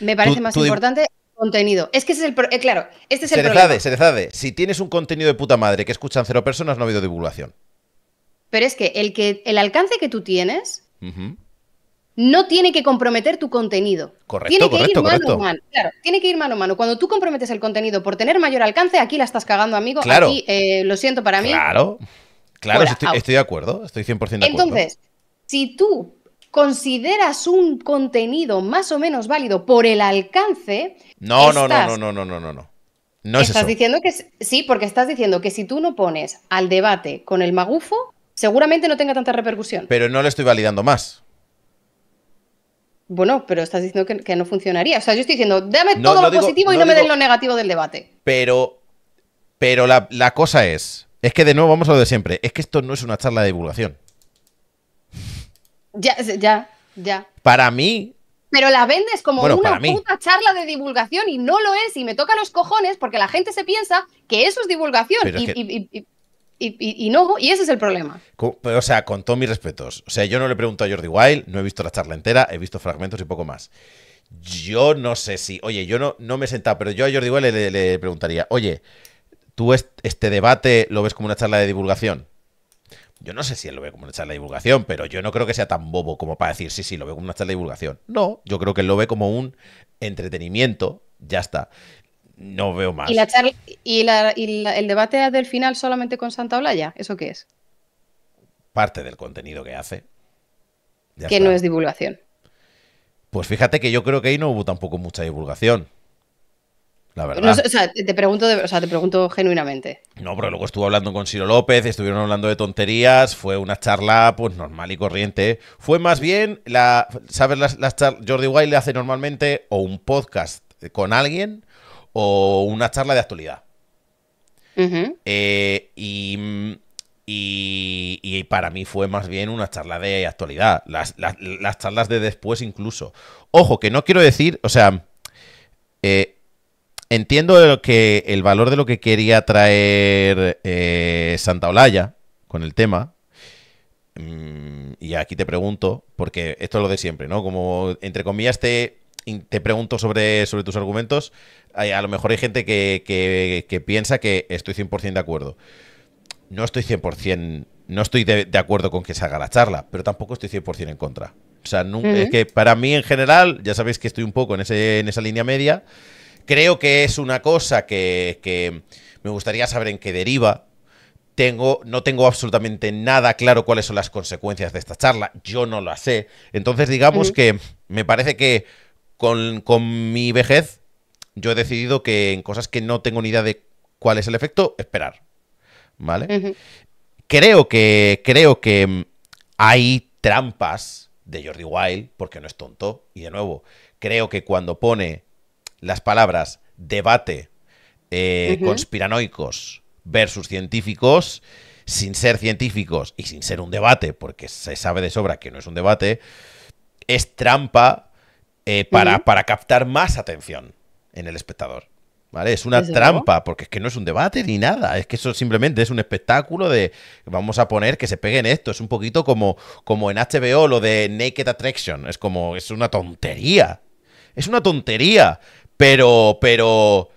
Me parece más importante contenido. Es que ese es el. Eh, claro, este es el problema. se problema. se desfade Si tienes un contenido de puta madre que escuchan cero personas, no ha habido divulgación. Pero es que el, que, el alcance que tú tienes no tiene que comprometer tu contenido. Correcto, tiene que ir mano a mano. tiene que ir mano a mano. Cuando tú comprometes el contenido por tener mayor alcance, aquí la estás cagando, amigo. Claro. Aquí, eh, lo siento para mí. Claro. Claro, estoy, estoy, de acuerdo. Estoy 100% de acuerdo. Entonces, si tú consideras un contenido más o menos válido por el alcance. No, no, no, no, no, no, no, no, no. No es estás diciendo que sí, porque estás diciendo que si tú no pones al debate con el magufo, seguramente no tenga tanta repercusión. Pero no le estoy validando más. Bueno, pero estás diciendo que, no funcionaría. O sea, yo estoy diciendo, dame todo lo, positivo y no, me den lo negativo del debate. Pero, pero la, la cosa es, es que de nuevo vamos a lo de siempre, es que esto no es una charla de divulgación. Ya, ya, ya. Para mí. Pero la vendes como una puta charla de divulgación y no lo es, y me toca los cojones porque la gente se piensa que eso es divulgación. Y, no, y ese es el problema. O sea, con todos mis respetos. O sea, yo no le pregunto a Jordi Wild, no he visto la charla entera, he visto fragmentos y poco más. Yo no sé si. Oye, yo no, me he sentado, pero yo a Jordi Wild le preguntaría, oye, ¿tú este debate lo ves como una charla de divulgación? Yo no sé si él lo ve como una charla de divulgación, pero yo no creo que sea tan bobo como para decir, sí, sí, lo ve como una charla de divulgación. No, yo creo que él lo ve como un entretenimiento, ya está. No veo más. ¿Y, la y, el debate del final solamente con Santa Olaya? ¿Eso qué es? Parte del contenido que hace. que no es divulgación. Pues fíjate que yo creo que ahí no hubo tampoco mucha divulgación. La verdad. o sea, te pregunto, te pregunto genuinamente. No, pero luego estuvo hablando con Ciro López, estuvieron hablando de tonterías, fue una charla pues normal y corriente. Fue más bien la, ¿sabes? Las, las Jordi Wild hace normalmente o un podcast con alguien o una charla de actualidad. Eh, y, y, y, para mí fue más bien una charla de actualidad. Las, charlas de después incluso. Ojo, que no quiero decir, o sea, eh, Entiendo que, el valor de lo que quería traer eh, Santa Olaya con el tema. Mm, y aquí te pregunto, porque esto es lo de siempre, ¿no? Como entre comillas te, te pregunto sobre, sobre tus argumentos, a lo mejor hay gente que, que, piensa que estoy 100% de acuerdo. No estoy 100%, no estoy de, acuerdo con que se haga la charla, pero tampoco estoy 100% en contra. O sea, es que para mí en general, ya sabéis que estoy un poco en, ese, en esa línea media. Creo que es una cosa que, me gustaría saber en qué deriva. Tengo, no tengo absolutamente nada claro cuáles son las consecuencias de esta charla. Yo no lo sé. Entonces, digamos que me parece que con, mi vejez, yo he decidido que en cosas que no tengo ni idea de cuál es el efecto, esperar. ¿Vale? Creo que. Creo que hay trampas de Jordi Wild, porque no es tonto. Y de nuevo, creo que cuando pone las palabras debate, eh, conspiranoicos versus científicos, sin ser científicos y sin ser un debate, porque se sabe de sobra que no es un debate, es trampa eh, para, para captar más atención en el espectador. ¿Vale? Es una trampa, porque es que no es un debate ni nada, es que eso simplemente es un espectáculo de vamos a poner que se peguen esto, es un poquito como, como en HBO lo de Naked Attraction, es como, es una tontería, es una tontería, pero, pero.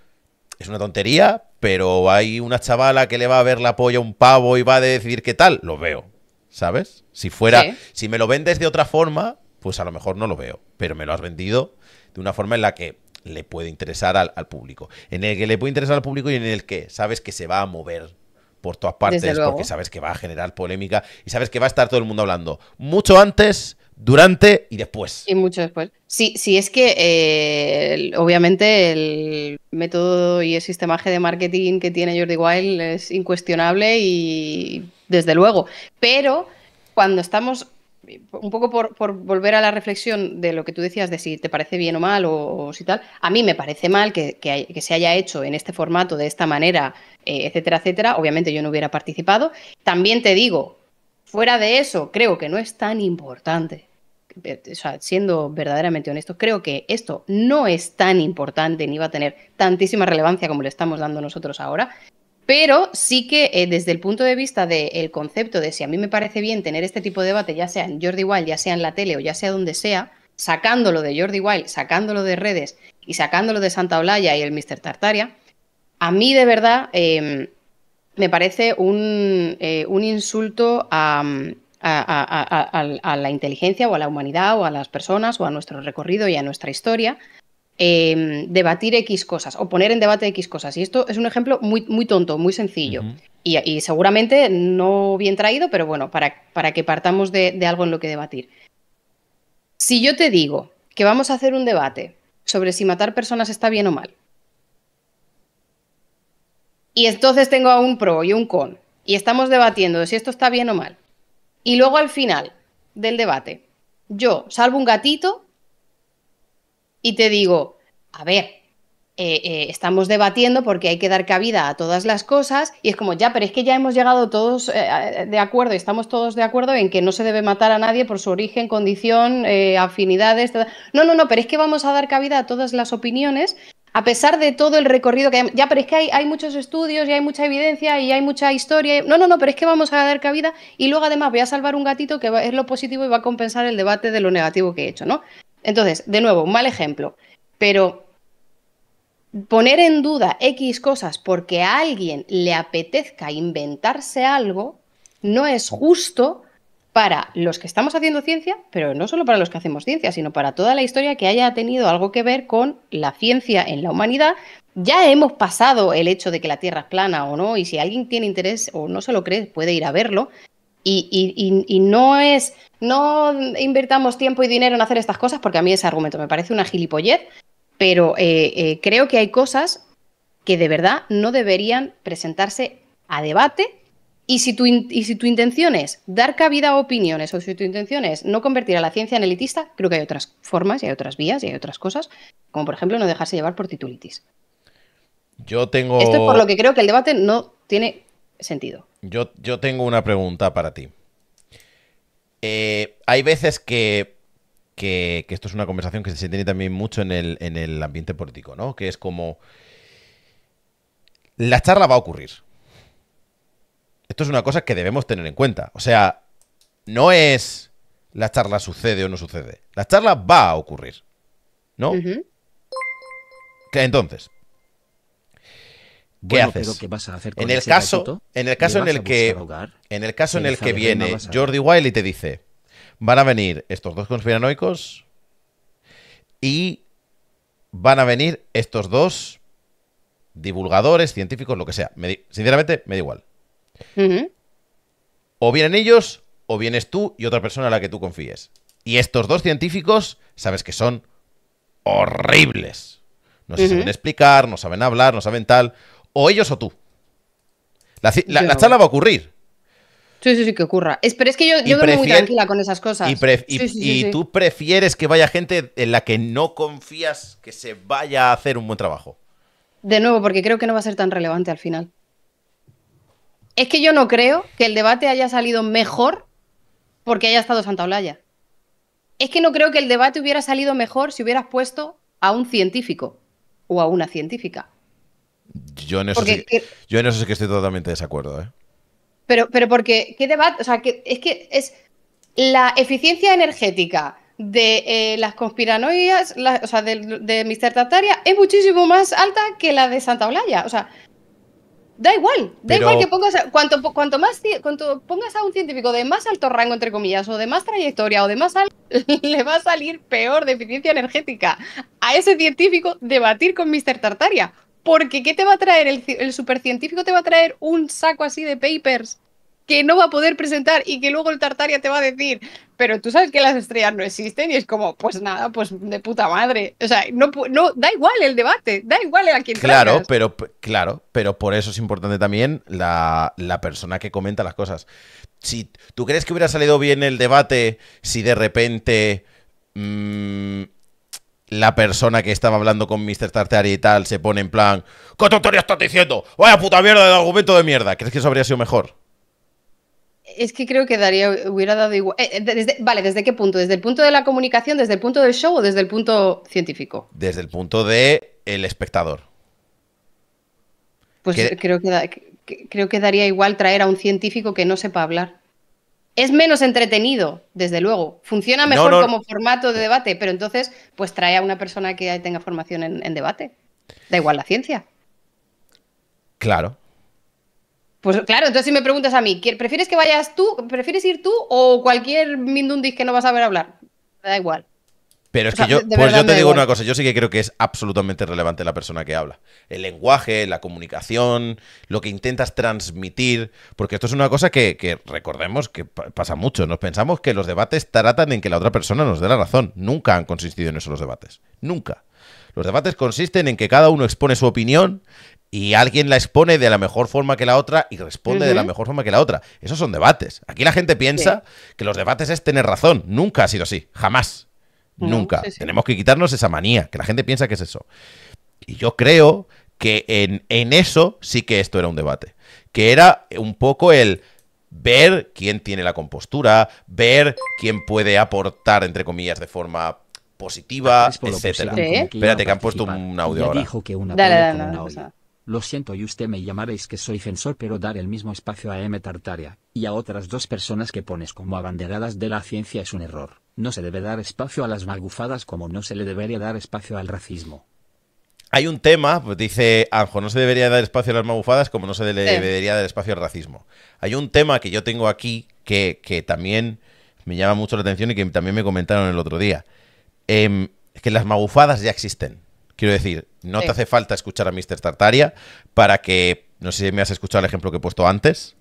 Es una tontería, pero hay una chavala que le va a ver la polla a un pavo y va a decidir qué tal. Lo veo, ¿sabes? Si fuera. Si me lo vendes de otra forma, pues a lo mejor no lo veo. Pero me lo has vendido de una forma en la que le puede interesar al, al público. En el que le puede interesar al público y en el que sabes que se va a mover por todas partes, porque sabes que va a generar polémica y sabes que va a estar todo el mundo hablando. Mucho antes durante y después. Y mucho después. Sí, sí, es que eh, obviamente el método y el sistemaje de marketing que tiene Jordi Wild es incuestionable y desde luego. Pero cuando estamos un poco por, por, volver a la reflexión de lo que tú decías de si te parece bien o mal o, si tal, a mí me parece mal que, se haya hecho en este formato, de esta manera, eh, etcétera, etcétera. Obviamente yo no hubiera participado. También te digo Fuera de eso, creo que no es tan importante. Eh, eh, siendo verdaderamente honesto, creo que esto no es tan importante ni va a tener tantísima relevancia como le estamos dando nosotros ahora. Pero sí que eh, desde el punto de vista del concepto de si a mí me parece bien tener este tipo de debate, ya sea en Jordi Wild, ya sea en la tele o ya sea donde sea, sacándolo de Jordi Wild, sacándolo de redes y sacándolo de Santa Olaya y el Mr. Tartaria, a mí de verdad em, me parece un, eh, un insulto a, la inteligencia o a la humanidad o a las personas o a nuestro recorrido y a nuestra historia. Em, debatir X cosas o poner en debate X cosas. Y esto es un ejemplo muy, muy tonto, muy sencillo. y, seguramente no bien traído, pero bueno, para, para que partamos de algo en lo que debatir. Si yo te digo que vamos a hacer un debate sobre si matar personas está bien o mal, y entonces tengo a un pro y un con. Y estamos debatiendo si esto está bien o mal. Y luego al final del debate, yo salvo un gatito y te digo, a ver, eh, eh, estamos debatiendo porque hay que dar cabida a todas las cosas y es como, ya, pero es que ya hemos llegado todos eh, de acuerdo y estamos todos de acuerdo en que no se debe matar a nadie por su origen, condición, afinidades. No, no, no, pero es que vamos a dar cabida a todas las opiniones a pesar de todo el recorrido que ya, pero es que hay, muchos estudios y hay mucha evidencia y hay mucha historia. no, no, no, pero es que vamos a dar cabida y luego además voy a salvar un gatito que es lo positivo y va a compensar el debate de lo negativo que he hecho, ¿no? Entonces, de nuevo, un mal ejemplo, pero poner en duda X cosas porque a alguien le apetezca inventarse algo no es justo para los que estamos haciendo ciencia, pero no solo para los que hacemos ciencia, sino para toda la historia que haya tenido algo que ver con la ciencia en la humanidad. Ya hemos pasado el hecho de que la Tierra es plana o no, y si alguien tiene interés o no se lo cree, puede ir a verlo. Y, no es, no invertamos tiempo y dinero en hacer estas cosas, porque a mí ese argumento me parece una gilipollez, pero eh, eh, creo que hay cosas que de verdad no deberían presentarse a debate y si, tu intención es dar cabida a opiniones o si tu intención es no convertir a la ciencia en elitista, creo que hay otras formas y hay otras vías y hay otras cosas, como por ejemplo no dejarse llevar por titulitis. Yo tengo... Esto es por lo que creo que el debate no tiene sentido. Yo, tengo una pregunta para ti. Eh, hay veces que, esto es una conversación que se tiene también mucho en el, en el ambiente político, ¿no? Que es como... La charla va a ocurrir, esto es una cosa que debemos tener en cuenta. O sea, no es la charla sucede o no sucede. La charla va a ocurrir. ¿No? Entonces, ¿Qué haces? vas a hacer en, el caso, en el caso, en el que, en el caso en el que viene Jordi Wiley y te dice, van a venir estos dos conspiranoicos y van a venir estos dos divulgadores, científicos, lo que sea. sinceramente, me da igual. O vienen ellos, o vienes tú y otra persona a la que tú confíes. Y estos dos científicos, sabes que son horribles. No saben explicar, no saben hablar, no saben tal. O ellos o tú. La, charla va a ocurrir. Sí, sí, sí, que ocurra. Es, pero es que yo, yo muy tranquila con esas cosas. y tú prefieres que vaya gente en la que no confías que se vaya a hacer un buen trabajo. De nuevo, porque creo que no va a ser tan relevante al final es que yo no creo que el debate haya salido mejor porque haya estado Santa Olaya. Es que no creo que el debate hubiera salido mejor si hubieras puesto a un científico o a una científica. Yo en eso, yo que estoy totalmente de desacuerdo. ¿eh? Pero, pero porque, ¿qué debate? O sea, que, es que es la eficiencia energética de eh, las conspiranoías o sea, de, Mr. Tartaria, es muchísimo más alta que la de Santa Olaya. O sea, Da igual, da igual que pongas, a, cuanto, más, cuanto pongas a un científico de más alto rango, entre comillas, o de más trayectoria, o de más, alto, <laughs> le va a salir peor de eficiencia energética a ese científico debatir con Mr. Tartaria. Porque ¿qué te va a traer? El, el supercientífico te va a traer un saco así de papers que no va a poder presentar y que luego el Tartaria te va a decir, pero tú sabes que las estrellas no existen y es como, pues nada, pues de puta madre. O sea, no, no da igual el debate, da igual a quien Claro, pero claro, pero por eso es importante también la, persona que comenta las cosas. Si tú crees que hubiera salido bien el debate si de repente mm, la persona que estaba hablando con Mr. Tartaria y tal se pone en plan, ¿qué tontería estás diciendo? Vaya puta mierda de argumento de mierda. ¿Crees que eso habría sido mejor? Es que creo que daría, hubiera dado igual. Eh, eh, vale, ¿desde qué punto? ¿Desde el punto de la comunicación, desde el punto del show o desde el punto científico? Desde el punto de el espectador. Pues creo que, creo que daría igual traer a un científico que no sepa hablar. Es menos entretenido, desde luego. Funciona mejor como formato de debate, pero entonces, pues trae a una persona que tenga formación en debate. Da igual la ciencia. Claro, pues claro, entonces si me preguntas a mí, ¿prefieres que vayas tú, prefieres ir tú o cualquier Mindundis que no vas a ver hablar? Me da igual. Pero es que yo, pues te digo una cosa, yo sí que creo que es absolutamente relevante la persona que habla. El lenguaje, la comunicación, lo que intentas transmitir, porque esto es una cosa que, que recordemos que pasa mucho. Nos pensamos que los debates tratan en que la otra persona nos dé la razón. Nunca han consistido en eso los debates. Nunca. Los debates consisten en que cada uno expone su opinión y alguien la expone de la mejor forma que la otra y responde de la mejor forma que la otra. Esos son debates. Aquí la gente piensa que los debates es tener razón. Nunca ha sido así, jamás. Nunca. Tenemos que quitarnos esa manía, que la gente piensa que es eso. Y yo creo que en, eso sí que esto era un debate. Que era un poco el ver quién tiene la compostura, ver quién puede aportar, entre comillas, de forma positiva, etcétera. Espérate que han puesto un audio ahora. que dale, dale, dale, lo siento y usted me llamaréis que soy censor pero dar el mismo espacio a M. Tartaria, y a otras dos personas que pones como abanderadas de la ciencia es un error. No se debe dar espacio a las magufadas como no se le debería dar espacio al racismo. Hay un tema, pues, dice Anjo, no se debería dar espacio a las magufadas como no se le debería dar espacio al racismo. Hay un tema que yo tengo aquí que, también me llama mucho la atención y que también me comentaron el otro día. Em, que las magufadas ya existen. Quiero decir, no te hace falta escuchar a Mr. Tartaria para que, no sé si me has escuchado el ejemplo que he puesto antes,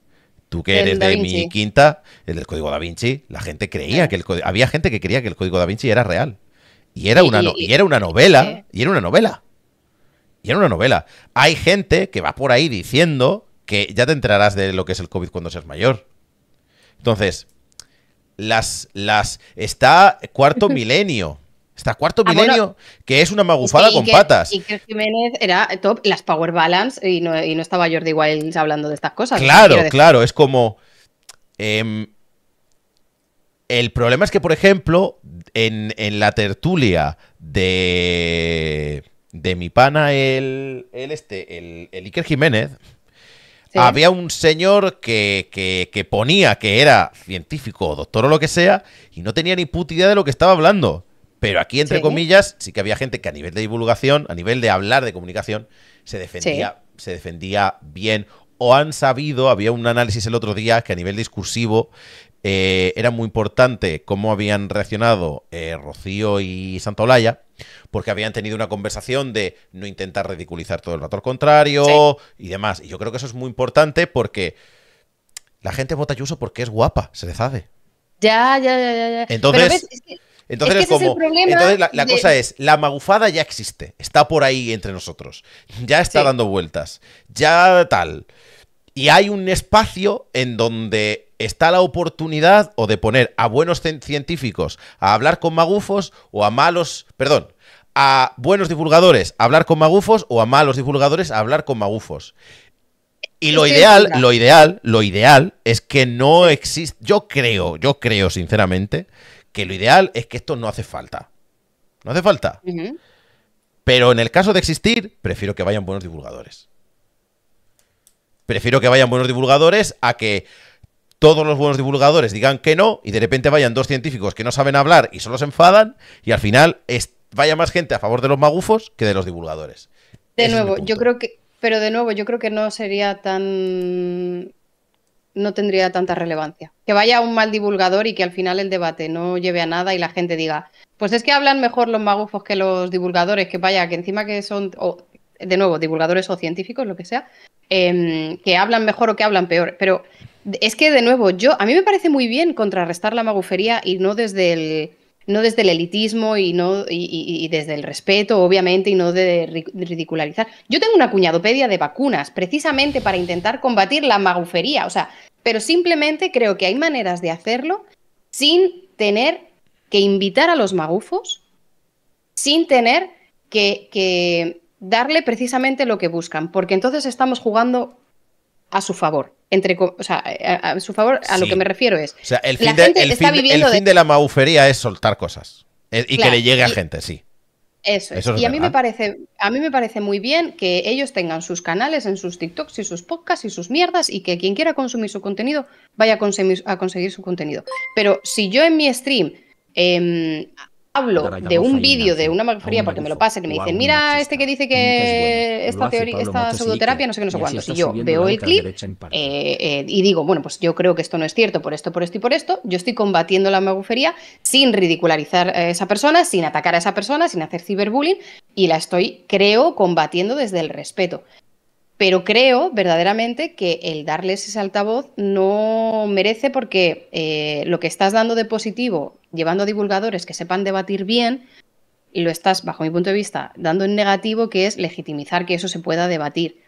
tú que eres de mi quinta, el del código da Vinci, la gente creía que el había gente que creía que el código da Vinci era real. Y era, una, era una novela, y era una novela. Y era una novela. Hay gente que va por ahí diciendo que ya te enterarás de lo que es el COVID cuando seas mayor. Entonces, las, las, está cuarto <laughs> milenio. Está cuarto ah, milenio, que es una magufada con patas. Iker Jiménez era top, las power balance, y no, estaba Jordi Wilds hablando de estas cosas. Claro, claro, es como. Em, el problema es que, por ejemplo, en, la tertulia de. de mi pana, el. este, el, Iker Jiménez. Había un señor que, que ponía que era científico, doctor o lo que sea, y no tenía ni puta idea de lo que estaba hablando. Pero aquí, entre comillas, sí que había gente que a nivel de divulgación, a nivel de hablar de comunicación, se defendía, se defendía bien. O han sabido, había un análisis el otro día que a nivel discursivo eh, era muy importante cómo habían reaccionado eh, Rocío y Santolaya, porque habían tenido una conversación de no intentar ridiculizar todo el rato al contrario y demás. Y yo creo que eso es muy importante porque la gente vota a porque es guapa, se le sabe. Ya, ya, ya, ya. Entonces, entonces, la, cosa es, la magufada ya existe, está por ahí entre nosotros, ya está dando vueltas, ya tal. Y hay un espacio en donde está la oportunidad o de poner a buenos científicos a hablar con magufos o a malos, perdón, a buenos divulgadores a hablar con magufos o a malos divulgadores a hablar con magufos. Y lo ideal, lo ideal, lo ideal es que no existe, yo creo, yo creo sinceramente que lo ideal es que esto no hace falta. No hace falta. Pero en el caso de existir, prefiero que vayan buenos divulgadores. Prefiero que vayan buenos divulgadores a que todos los buenos divulgadores digan que no y de repente vayan dos científicos que no saben hablar y solo se enfadan y al final vaya más gente a favor de los magufos que de los divulgadores. De nuevo, yo creo que, pero de nuevo, yo creo que no sería tan no tendría tanta relevancia. Que vaya un mal divulgador y que al final el debate no lleve a nada y la gente diga, pues es que hablan mejor los magufos que los divulgadores, que vaya, que encima que son, de nuevo, divulgadores o científicos, lo que sea, em, que hablan mejor o que hablan peor. Pero es que, de nuevo, yo, a mí me parece muy bien contrarrestar la magufería y no desde el no desde el elitismo y, no, y, desde el respeto, obviamente, y no de ridicularizar. Yo tengo una cuñadopedia de vacunas, precisamente para intentar combatir la magufería, o sea, pero simplemente creo que hay maneras de hacerlo sin tener que invitar a los magufos, sin tener que darle precisamente lo que buscan, porque entonces estamos jugando a su favor entre, o sea, a, su favor, a lo que me refiero es. O sea, el fin, de, está de... la maufería es soltar cosas eh, y que le llegue a gente, sí. Eso, es. y a mí, me parece, a mí me parece muy bien que ellos tengan sus canales en sus TikToks y sus podcasts y sus mierdas y que quien quiera consumir su contenido vaya a conseguir, su contenido. Pero si yo en mi stream em, hablo de un vídeo de una magofería porque me lo pasan y me dicen, mira este que dice que esta, teoría, esta pseudoterapia, no sé qué, no sé cuánto. Si yo veo el clip eh, eh, y digo, bueno, pues yo creo que esto no es cierto por esto, por esto y por esto. Yo estoy combatiendo la magofería sin ridicularizar a esa persona, sin atacar a esa persona, sin hacer ciberbullying y la estoy, creo, combatiendo desde el respeto. Pero creo verdaderamente que el darles ese altavoz no merece porque eh, lo que estás dando de positivo llevando a divulgadores que sepan debatir bien y lo estás, bajo mi punto de vista, dando en negativo, que es legitimizar que eso se pueda debatir.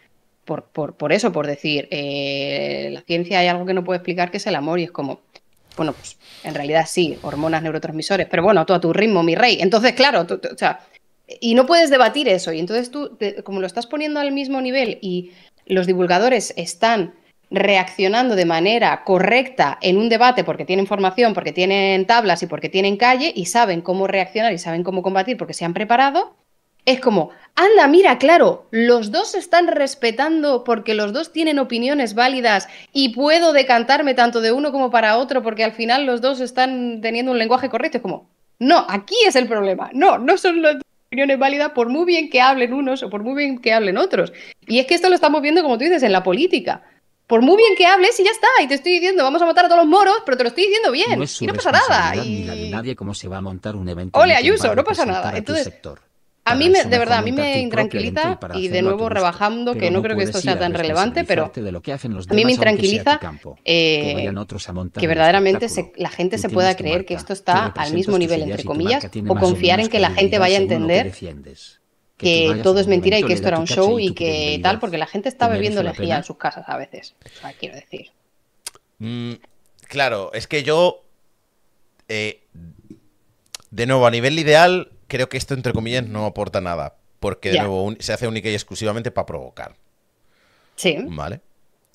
Por, por, eso, por decir, eh, la ciencia hay algo que no puede explicar, que es el amor, y es como, bueno, pues en realidad sí, hormonas, neurotransmisores, pero bueno, tú a tu ritmo, mi rey. Entonces, claro, o sea, y no puedes debatir eso. Y entonces tú, como lo estás poniendo al mismo nivel y los divulgadores están reaccionando de manera correcta en un debate porque tienen formación, porque tienen tablas y porque tienen calle y saben cómo reaccionar y saben cómo combatir porque se han preparado, es como, anda, mira, claro, los dos están respetando porque los dos tienen opiniones válidas y puedo decantarme tanto de uno como para otro porque al final los dos están teniendo un lenguaje correcto. Es como, no, aquí es el problema. No, no son las opiniones válidas por muy bien que hablen unos o por muy bien que hablen otros. Y es que esto lo estamos viendo, como tú dices, en la política por muy bien que hables y ya está, y te estoy diciendo, vamos a matar a todos los moros, pero te lo estoy diciendo bien, no y no pasa nada. nadie cómo se va a montar un evento. Ole, Ayuso, no pasa nada. a mí, me, de verdad, a mí me intranquiliza, y, de nuevo rebajando, que no, creo que esto sea tan relevante, pero a mí me intranquiliza que, eh, verdaderamente la gente se pueda creer que esto está al mismo nivel, entre comillas, o confiar en que la gente vaya a entender que, todo es mentira y que esto era un show y, que tal, porque la gente está bebiendo energía en sus casas a veces. quiero decir. Mm, claro, es que yo. Eh, de nuevo, a nivel ideal, creo que esto, entre comillas, no aporta nada. Porque, de nuevo, se hace única y exclusivamente para provocar. Sí. ¿Vale?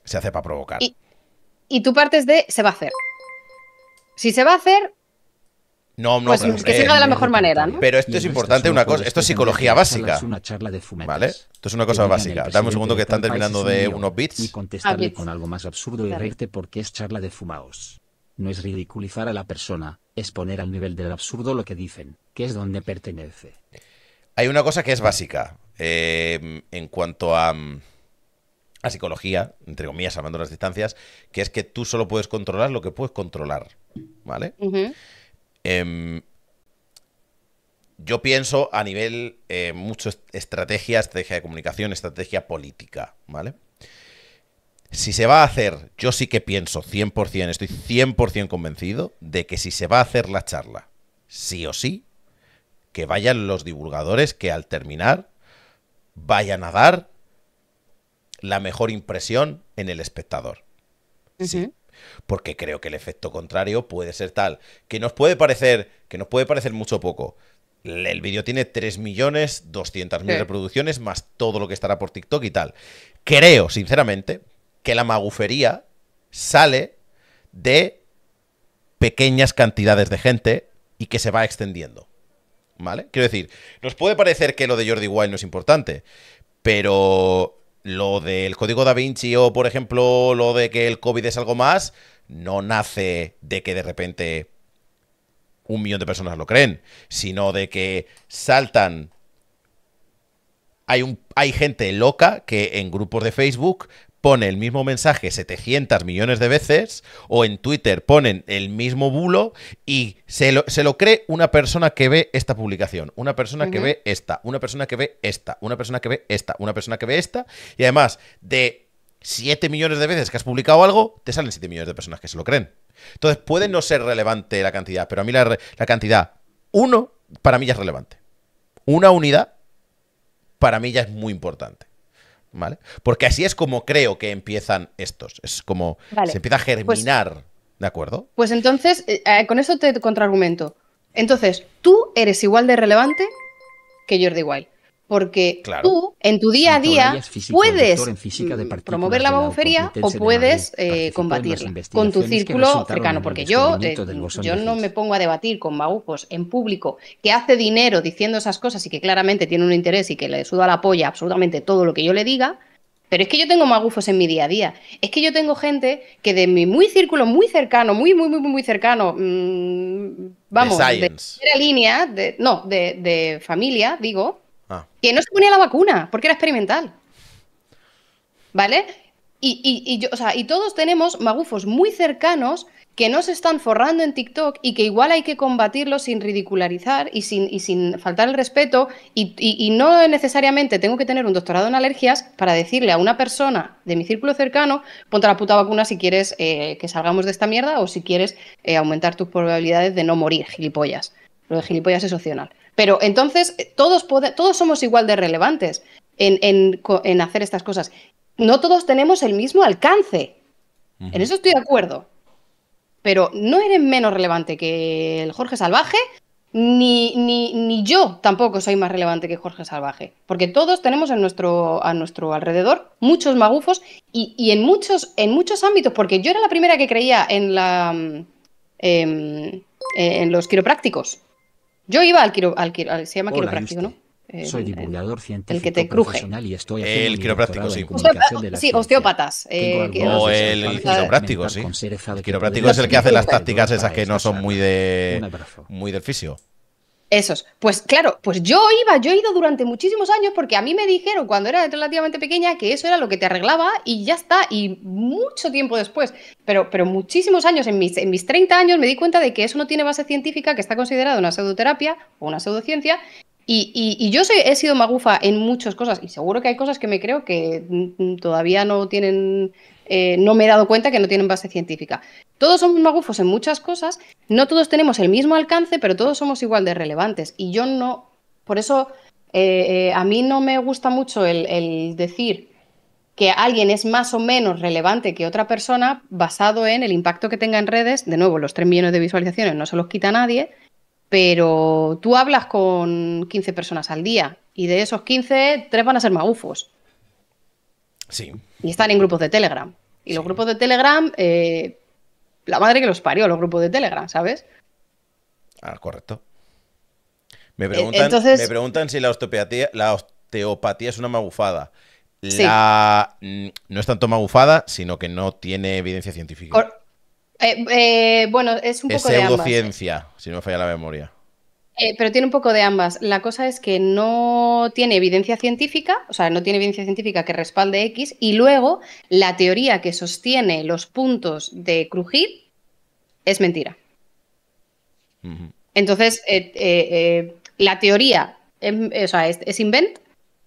Se hace para provocar. Y, y tú partes de se va a hacer. Si se va a hacer, no, no, pues que siga de la mejor manera, ¿no? Pero esto es importante, una cosa, esto es psicología básica. Una charla de ¿Vale? Esto es una cosa básica. Dame un segundo que están terminando de unos bits. Y contestarle con algo más absurdo y reírte porque es charla de fumaos. No es ridiculizar a la persona, es poner al nivel del absurdo lo que dicen, que es donde pertenece. Hay una cosa que es básica eh, en cuanto a, a psicología, entre comillas, amando las distancias, que es que tú solo puedes controlar lo que puedes controlar. ¿Vale? Em, yo pienso a nivel eh, mucho estrategia, estrategia de comunicación, estrategia política, ¿vale? Si se va a hacer, yo sí que pienso 100%, estoy 100% convencido de que si se va a hacer la charla, sí o sí, que vayan los divulgadores que al terminar vayan a dar la mejor impresión en el espectador. Sí. sí porque creo que el efecto contrario puede ser tal que nos puede parecer, que nos puede parecer mucho poco. El vídeo tiene 3.200.000 mil reproducciones más todo lo que estará por TikTok y tal. Creo, sinceramente, que la magufería sale de pequeñas cantidades de gente y que se va extendiendo. ¿Vale? Quiero decir, nos puede parecer que lo de Jordi Wild no es importante, pero lo del código da Vinci o, por ejemplo, lo de que el COVID es algo más, no nace de que de repente un millón de personas lo creen, sino de que saltan hay, un, hay gente loca que en grupos de Facebook pone el mismo mensaje 700 millones de veces o en Twitter ponen el mismo bulo y se lo, cree una persona que ve esta publicación, una persona que ve esta, una persona que ve esta, una persona que ve esta, una persona que ve esta y además de 7 millones de veces que has publicado algo, te salen 7 millones de personas que se lo creen. Entonces puede no ser relevante la cantidad, pero a mí la, la cantidad uno para mí ya es relevante. Una unidad para mí ya es muy importante. ¿Vale? Porque así es como creo que empiezan estos. Es como se empieza a pues germinar, ¿de acuerdo? Pues entonces, eh, eh, con eso te contraargumento. Entonces, tú eres igual de relevante que Jordi igual porque tú en tu día a día puedes promover la babufería o puedes eh, combatirla con tu círculo cercano, porque yo, eh, yo no me pongo a debatir con magufos en público que hace dinero diciendo esas cosas y que claramente tiene un interés y que le suda la polla absolutamente todo lo que yo le diga, pero es que yo tengo magufos en mi día a día. Es que yo tengo gente que de mi muy círculo, muy cercano, muy, muy, muy, muy cercano, mm, vamos, de, primera línea, no, de familia, digo, Ah. Que no se ponía la vacuna, porque era experimental. ¿Vale? Y, todos tenemos magufos muy cercanos que no se están forrando en TikTok y que igual hay que combatirlos sin ridicularizar y sin, sin faltar el respeto. Y, no necesariamente tengo que tener un doctorado en alergias para decirle a una persona de mi círculo cercano, ponte la puta vacuna si quieres eh, que salgamos de esta mierda o si quieres eh, aumentar tus probabilidades de no morir, gilipollas. Lo de gilipollas es opcional. Pero entonces, eh, todos, todos somos igual de relevantes en, hacer estas cosas. No todos tenemos el mismo alcance. En eso estoy de acuerdo. Pero no eres menos relevante que el Jorge Salvaje, ni, ni, yo tampoco soy más relevante que Jorge Salvaje, porque todos tenemos en nuestro, a nuestro alrededor muchos magufos y, en, muchos, en muchos ámbitos, porque yo era la primera que creía en, la, mm, em, eh, en los quiroprácticos. Yo iba al, quiro, al, se llama quiropráctico, ¿no? El, Soy eh, divulgador científico el que te cruje. y estoy haciendo el quiropráctico, sí. sí, osteópatas. Eh, o el, quiropráctico, sí. El quiropráctico es el que hace las tácticas esas que no son muy de muy del fisio. Esos. Pues claro, pues yo iba, yo he ido durante muchísimos años porque a mí me dijeron cuando era relativamente pequeña que eso era lo que te arreglaba y ya está. Y mucho tiempo después, pero, pero muchísimos años, en mis, en mis 30 años me di cuenta de que eso no tiene base científica, que está considerado una pseudoterapia o una pseudociencia. Y, yo soy, he sido magufa en muchas cosas y seguro que hay cosas que me creo que mm, todavía no tienen eh, no me he dado cuenta que no tienen base científica. Todos somos magufos en muchas cosas, no todos tenemos el mismo alcance, pero todos somos igual de relevantes. Y yo no, por eso eh, eh, a mí no me gusta mucho el, decir que alguien es más o menos relevante que otra persona basado en el impacto que tenga en redes. De nuevo, los 3 millones de visualizaciones no se los quita nadie, pero tú hablas con 15 personas al día y de esos 15, 3 van a ser magufos. Y están en grupos de Telegram. Y los grupos de Telegram, eh, la madre que los parió, los grupos de Telegram, ¿sabes? Ah, correcto. Me eh, preguntan, si la osteopatía, la osteopatía es una magufada. Mm, no es tanto magufada, sino que no tiene evidencia científica. Eh, bueno, es un poco pseudociencia, si no me falla la memoria. Eh, pero tiene un poco de ambas. La cosa es que no tiene evidencia científica, o sea, no tiene evidencia científica que respalde X, y luego la teoría que sostiene los puntos de crujir es mentira. Entonces, eh, eh, la teoría em, es, invent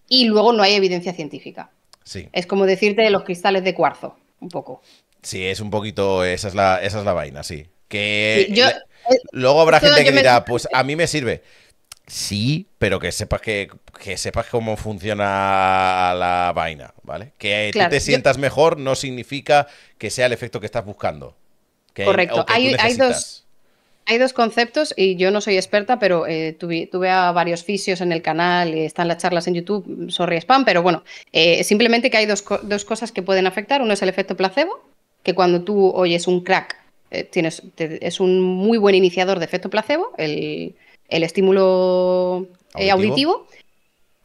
y luego no hay evidencia científica. Sí. Es como decirte los cristales de cuarzo, un poco. Sí, es un poquito, esa es la, la vaina, sí. Que... yo... Eh, Luego habrá gente que dirá, pues a mí me sirve. Sí, pero que sepas que, sepas cómo funciona la vaina, ¿vale? Que tú te sientas mejor no significa que sea el efecto que estás buscando. Correcto. hay, dos, hay dos conceptos, y yo no soy experta, pero eh, tuve, a varios fisios en el canal, y están las charlas en YouTube, sorry spam, pero bueno, eh, simplemente que hay dos cosas que pueden afectar. Uno es el efecto placebo, que cuando tú oyes un crack eh, es un muy buen iniciador de efecto placebo, el, estímulo eh, auditivo.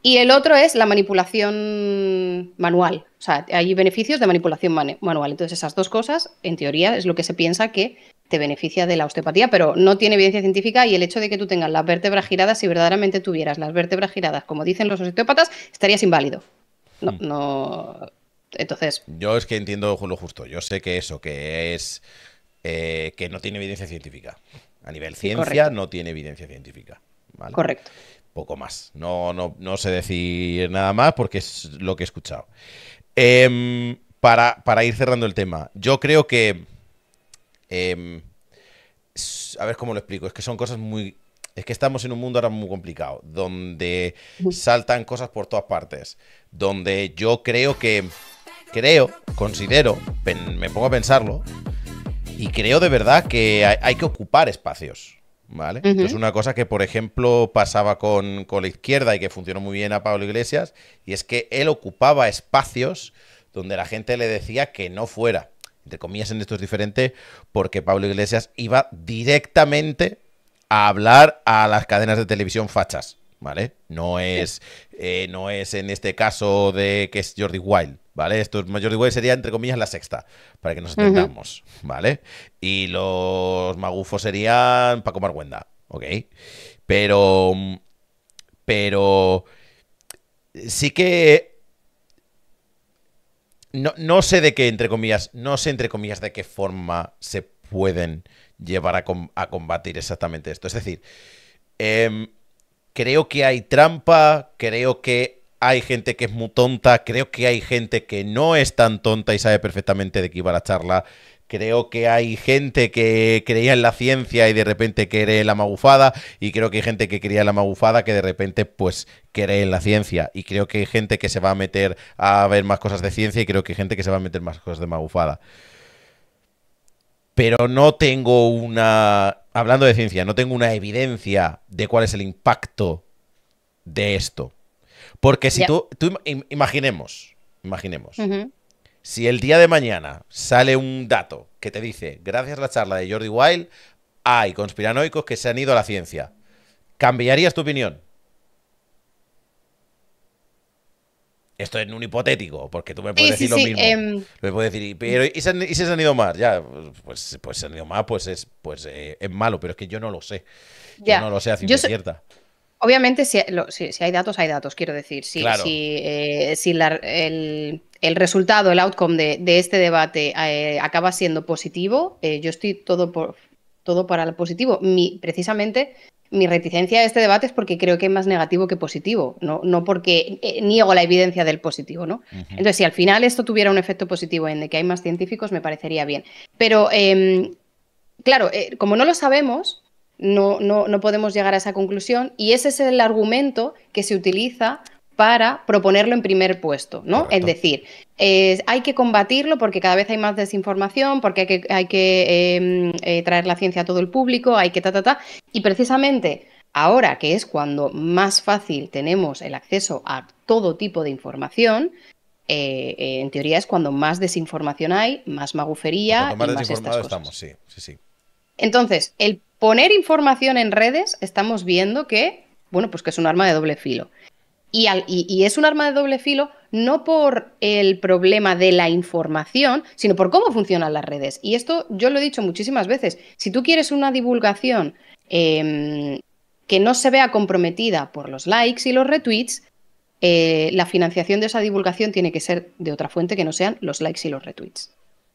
Y el otro es la manipulación manual. O sea, hay beneficios de manipulación manual. Entonces, esas dos cosas, en teoría, es lo que se piensa que te beneficia de la osteopatía, pero no tiene evidencia científica y el hecho de que tú tengas las vértebras giradas, si verdaderamente tuvieras las vértebras giradas, como dicen los osteópatas, estarías inválido. No, hmm. no. Entonces. Yo es que entiendo lo justo. Yo sé que eso, que es eh, que no tiene evidencia científica. A nivel ciencia no tiene evidencia científica. Correcto. Poco más. No, no, no, sé decir nada más porque es lo que he escuchado. Em, para, ir cerrando el tema, yo creo que... Em, a ver cómo lo explico. Es que son cosas muy... Es que estamos en un mundo ahora muy complicado, donde saltan cosas por todas partes, donde yo creo que, creo, considero, me pongo a pensarlo, y creo de verdad que hay, que ocupar espacios. ¿Vale? Es una cosa que, por ejemplo, pasaba con, con, la izquierda y que funcionó muy bien a Pablo Iglesias, y es que él ocupaba espacios donde la gente le decía que no fuera. Entre comillas, en esto es diferente, porque Pablo Iglesias iba directamente a hablar a las cadenas de televisión fachas. ¿vale? No es, eh, no es en este caso de que es Jordi Wild, ¿vale? Esto Jordi Wild sería, entre comillas, la sexta, para que nos entendamos, ¿vale? Y los magufos serían Paco Marguenda, ¿ok? Pero, pero sí que... No, sé de qué, entre comillas, no sé, entre comillas, de qué forma se pueden llevar a, a combatir exactamente esto. Es decir, em, creo que hay trampa, creo que hay gente que es muy tonta, creo que hay gente que no es tan tonta y sabe perfectamente de qué iba la charla. Creo que hay gente que creía en la ciencia y de repente quiere la magufada. Y creo que hay gente que creía en la magufada que de repente, pues, cree en la ciencia. Y creo que hay gente que se va a meter a ver más cosas de ciencia y creo que hay gente que se va a meter más cosas de magufada pero no tengo una, hablando de ciencia, no tengo una evidencia de cuál es el impacto de esto. Porque si tú, imaginemos, imaginemos, si el día de mañana sale un dato que te dice, gracias a la charla de Jordi Wild, hay conspiranoicos que se han ido a la ciencia, ¿cambiarías tu opinión? Esto es un hipotético, porque tú me puedes decir lo mismo. Em, me puedes decir, pero ¿y se, han, se, han, ido más? Ya, pues, pues se han ido más, pues es, pues, eh, es malo, pero es que yo no lo sé. Ya. Yo no lo sé a ciencia cierta. Obviamente, si, hay datos, hay datos, quiero decir. Si, si, eh, el, resultado, el outcome de, este debate eh, acaba siendo positivo, yo estoy todo por, todo para lo positivo. precisamente mi reticencia a este debate es porque creo que es más negativo que positivo, no, no porque eh, niego la evidencia del positivo, ¿no? Entonces, si al final esto tuviera un efecto positivo en de que hay más científicos, me parecería bien. Pero, em, claro, eh, como no lo sabemos, no, no podemos llegar a esa conclusión y ese es el argumento que se utiliza para proponerlo en primer puesto, ¿no? Es decir, eh, hay que combatirlo porque cada vez hay más desinformación, porque hay que, em, eh, traer la ciencia a todo el público, hay que ta, ta, ta. Y precisamente ahora que es cuando más fácil tenemos el acceso a todo tipo de información, eh, en teoría es cuando más desinformación hay, más magufería. y más estas cosas. Entonces, el poner información en redes, estamos viendo que, bueno, pues que es un arma de doble filo. Y, es un arma de doble filo no por el problema de la información, sino por cómo funcionan las redes. Y esto yo lo he dicho muchísimas veces. Si tú quieres una divulgación em, que no se vea comprometida por los likes y los retweets, eh, la financiación de esa divulgación tiene que ser de otra fuente que no sean los likes y los retweets.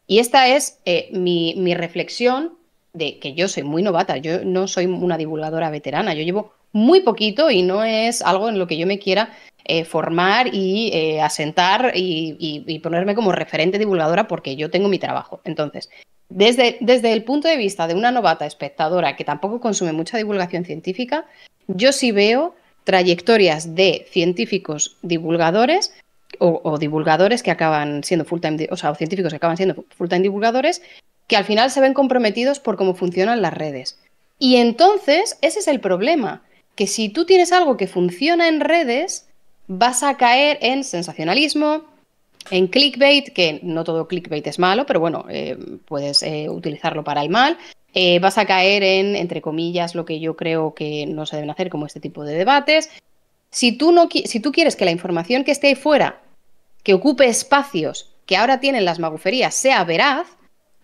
Y esta es eh, mi reflexión de que yo soy muy novata, yo no soy una divulgadora veterana, yo llevo muy poquito y no es algo en lo que yo me quiera eh, formar y eh, asentar y, ponerme como referente divulgadora porque yo tengo mi trabajo. Entonces, desde, desde el punto de vista de una novata espectadora que tampoco consume mucha divulgación científica, yo sí veo trayectorias de científicos divulgadores o, divulgadores que acaban siendo full-time, o sea, o científicos que acaban siendo full-time divulgadores, que al final se ven comprometidos por cómo funcionan las redes. Y entonces, ese es el problema que si tú tienes algo que funciona en redes, vas a caer en sensacionalismo, en clickbait, que no todo clickbait es malo, pero bueno, eh, puedes eh, utilizarlo para el mal. Eh, vas a caer en, entre comillas, lo que yo creo que no se deben hacer, como este tipo de debates. Si tú, no si tú quieres que la información que esté ahí fuera, que ocupe espacios que ahora tienen las maguferías, sea veraz,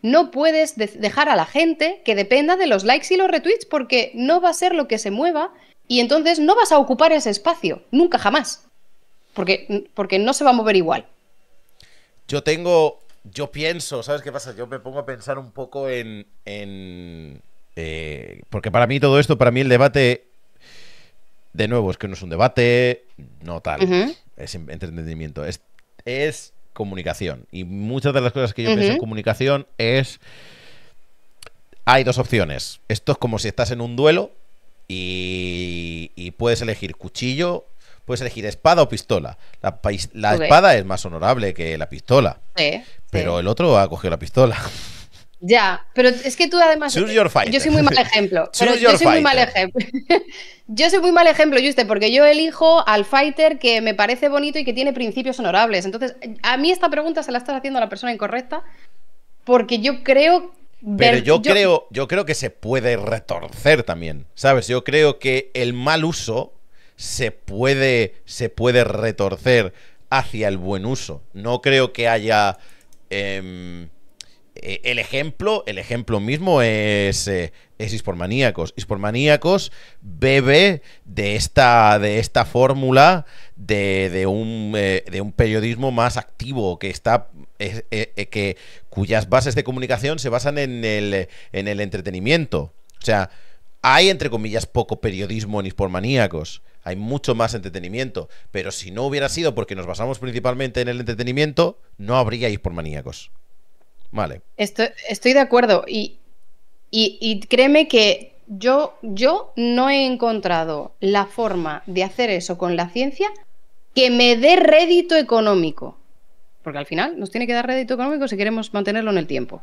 no puedes dejar a la gente que dependa de los likes y los retweets, porque no va a ser lo que se mueva y entonces no vas a ocupar ese espacio, nunca jamás, porque, porque no se va a mover igual. Yo tengo, yo pienso, ¿sabes qué pasa? Yo me pongo a pensar un poco en... Eh, porque para mí todo esto, para mí el debate, de nuevo, es que no es un debate, no tal, es entretenimiento, es, es comunicación. Y muchas de las cosas que yo pienso en comunicación es... Hay dos opciones. Esto es como si estás en un duelo y, puedes elegir cuchillo, puedes elegir espada o pistola. La, la espada es más honorable que la pistola. pero el otro ha cogido la pistola. Ya, pero es que tú además. Yo soy muy mal <laughs> ejemplo. yo soy muy mal ejemplo. <laughs> yo soy muy mal ejemplo, Juste, porque yo elijo al fighter que me parece bonito y que tiene principios honorables. Entonces, a mí esta pregunta se la estás haciendo a la persona incorrecta, porque yo creo pero yo, creo, yo creo que se puede retorcer también, ¿sabes? Yo creo que el mal uso se puede, se puede retorcer hacia el buen uso. No creo que haya... Em, eh, el ejemplo, el ejemplo mismo es, eh, es bebe de esta, de esta fórmula de, de, un, eh, de un periodismo más activo, que está eh, eh, que, cuyas bases de comunicación se basan en el, entretenimiento. O sea, hay, entre comillas, poco periodismo en hispormaníacos. Hay mucho más entretenimiento. Pero si no hubiera sido porque nos basamos principalmente en el entretenimiento, no habría hispormaníacos. Vale. Estoy, de acuerdo. Y, y créeme que yo, yo no he encontrado la forma de hacer eso con la ciencia que me dé rédito económico. Porque al final nos tiene que dar rédito económico si queremos mantenerlo en el tiempo.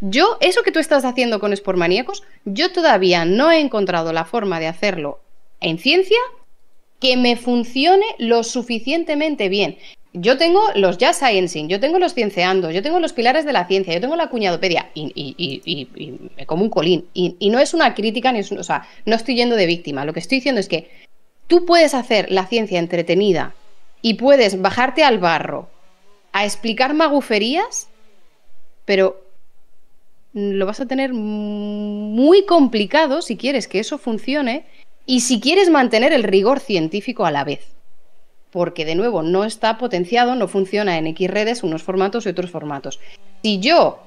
Yo, eso que tú estás haciendo con Spormaníacos, yo todavía no he encontrado la forma de hacerlo en ciencia que me funcione lo suficientemente bien. Yo tengo los ya Sciencing, yo tengo los Cienceando, yo tengo los Pilares de la Ciencia, yo tengo la Cuñadopedia, y, y, como un colín. Y, no es una crítica, ni es, o sea, no estoy yendo de víctima. Lo que estoy diciendo es que tú puedes hacer la ciencia entretenida y puedes bajarte al barro a explicar maguferías, pero lo vas a tener muy complicado si quieres que eso funcione y si quieres mantener el rigor científico a la vez. Porque de nuevo no está potenciado, no funciona en X redes, unos formatos y otros formatos. Si yo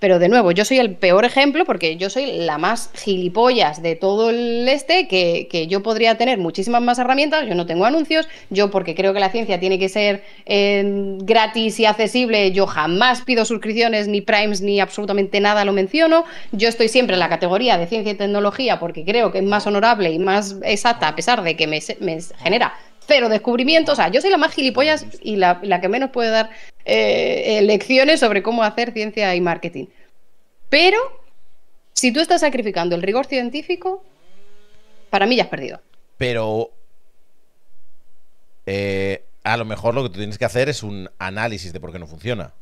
pero de nuevo, yo soy el peor ejemplo porque yo soy la más gilipollas de todo el este, que, yo podría tener muchísimas más herramientas, yo no tengo anuncios, yo porque creo que la ciencia tiene que ser eh, gratis y accesible, yo jamás pido suscripciones, ni primes, ni absolutamente nada lo menciono, yo estoy siempre en la categoría de ciencia y tecnología porque creo que es más honorable y más exacta, a pesar de que me, me genera cero descubrimientos. O sea, yo soy la más gilipollas y la, que menos puede dar eh, lecciones sobre cómo hacer ciencia y marketing. Pero si tú estás sacrificando el rigor científico, para mí ya has perdido. Pero eh, a lo mejor lo que tú tienes que hacer es un análisis de por qué no funciona.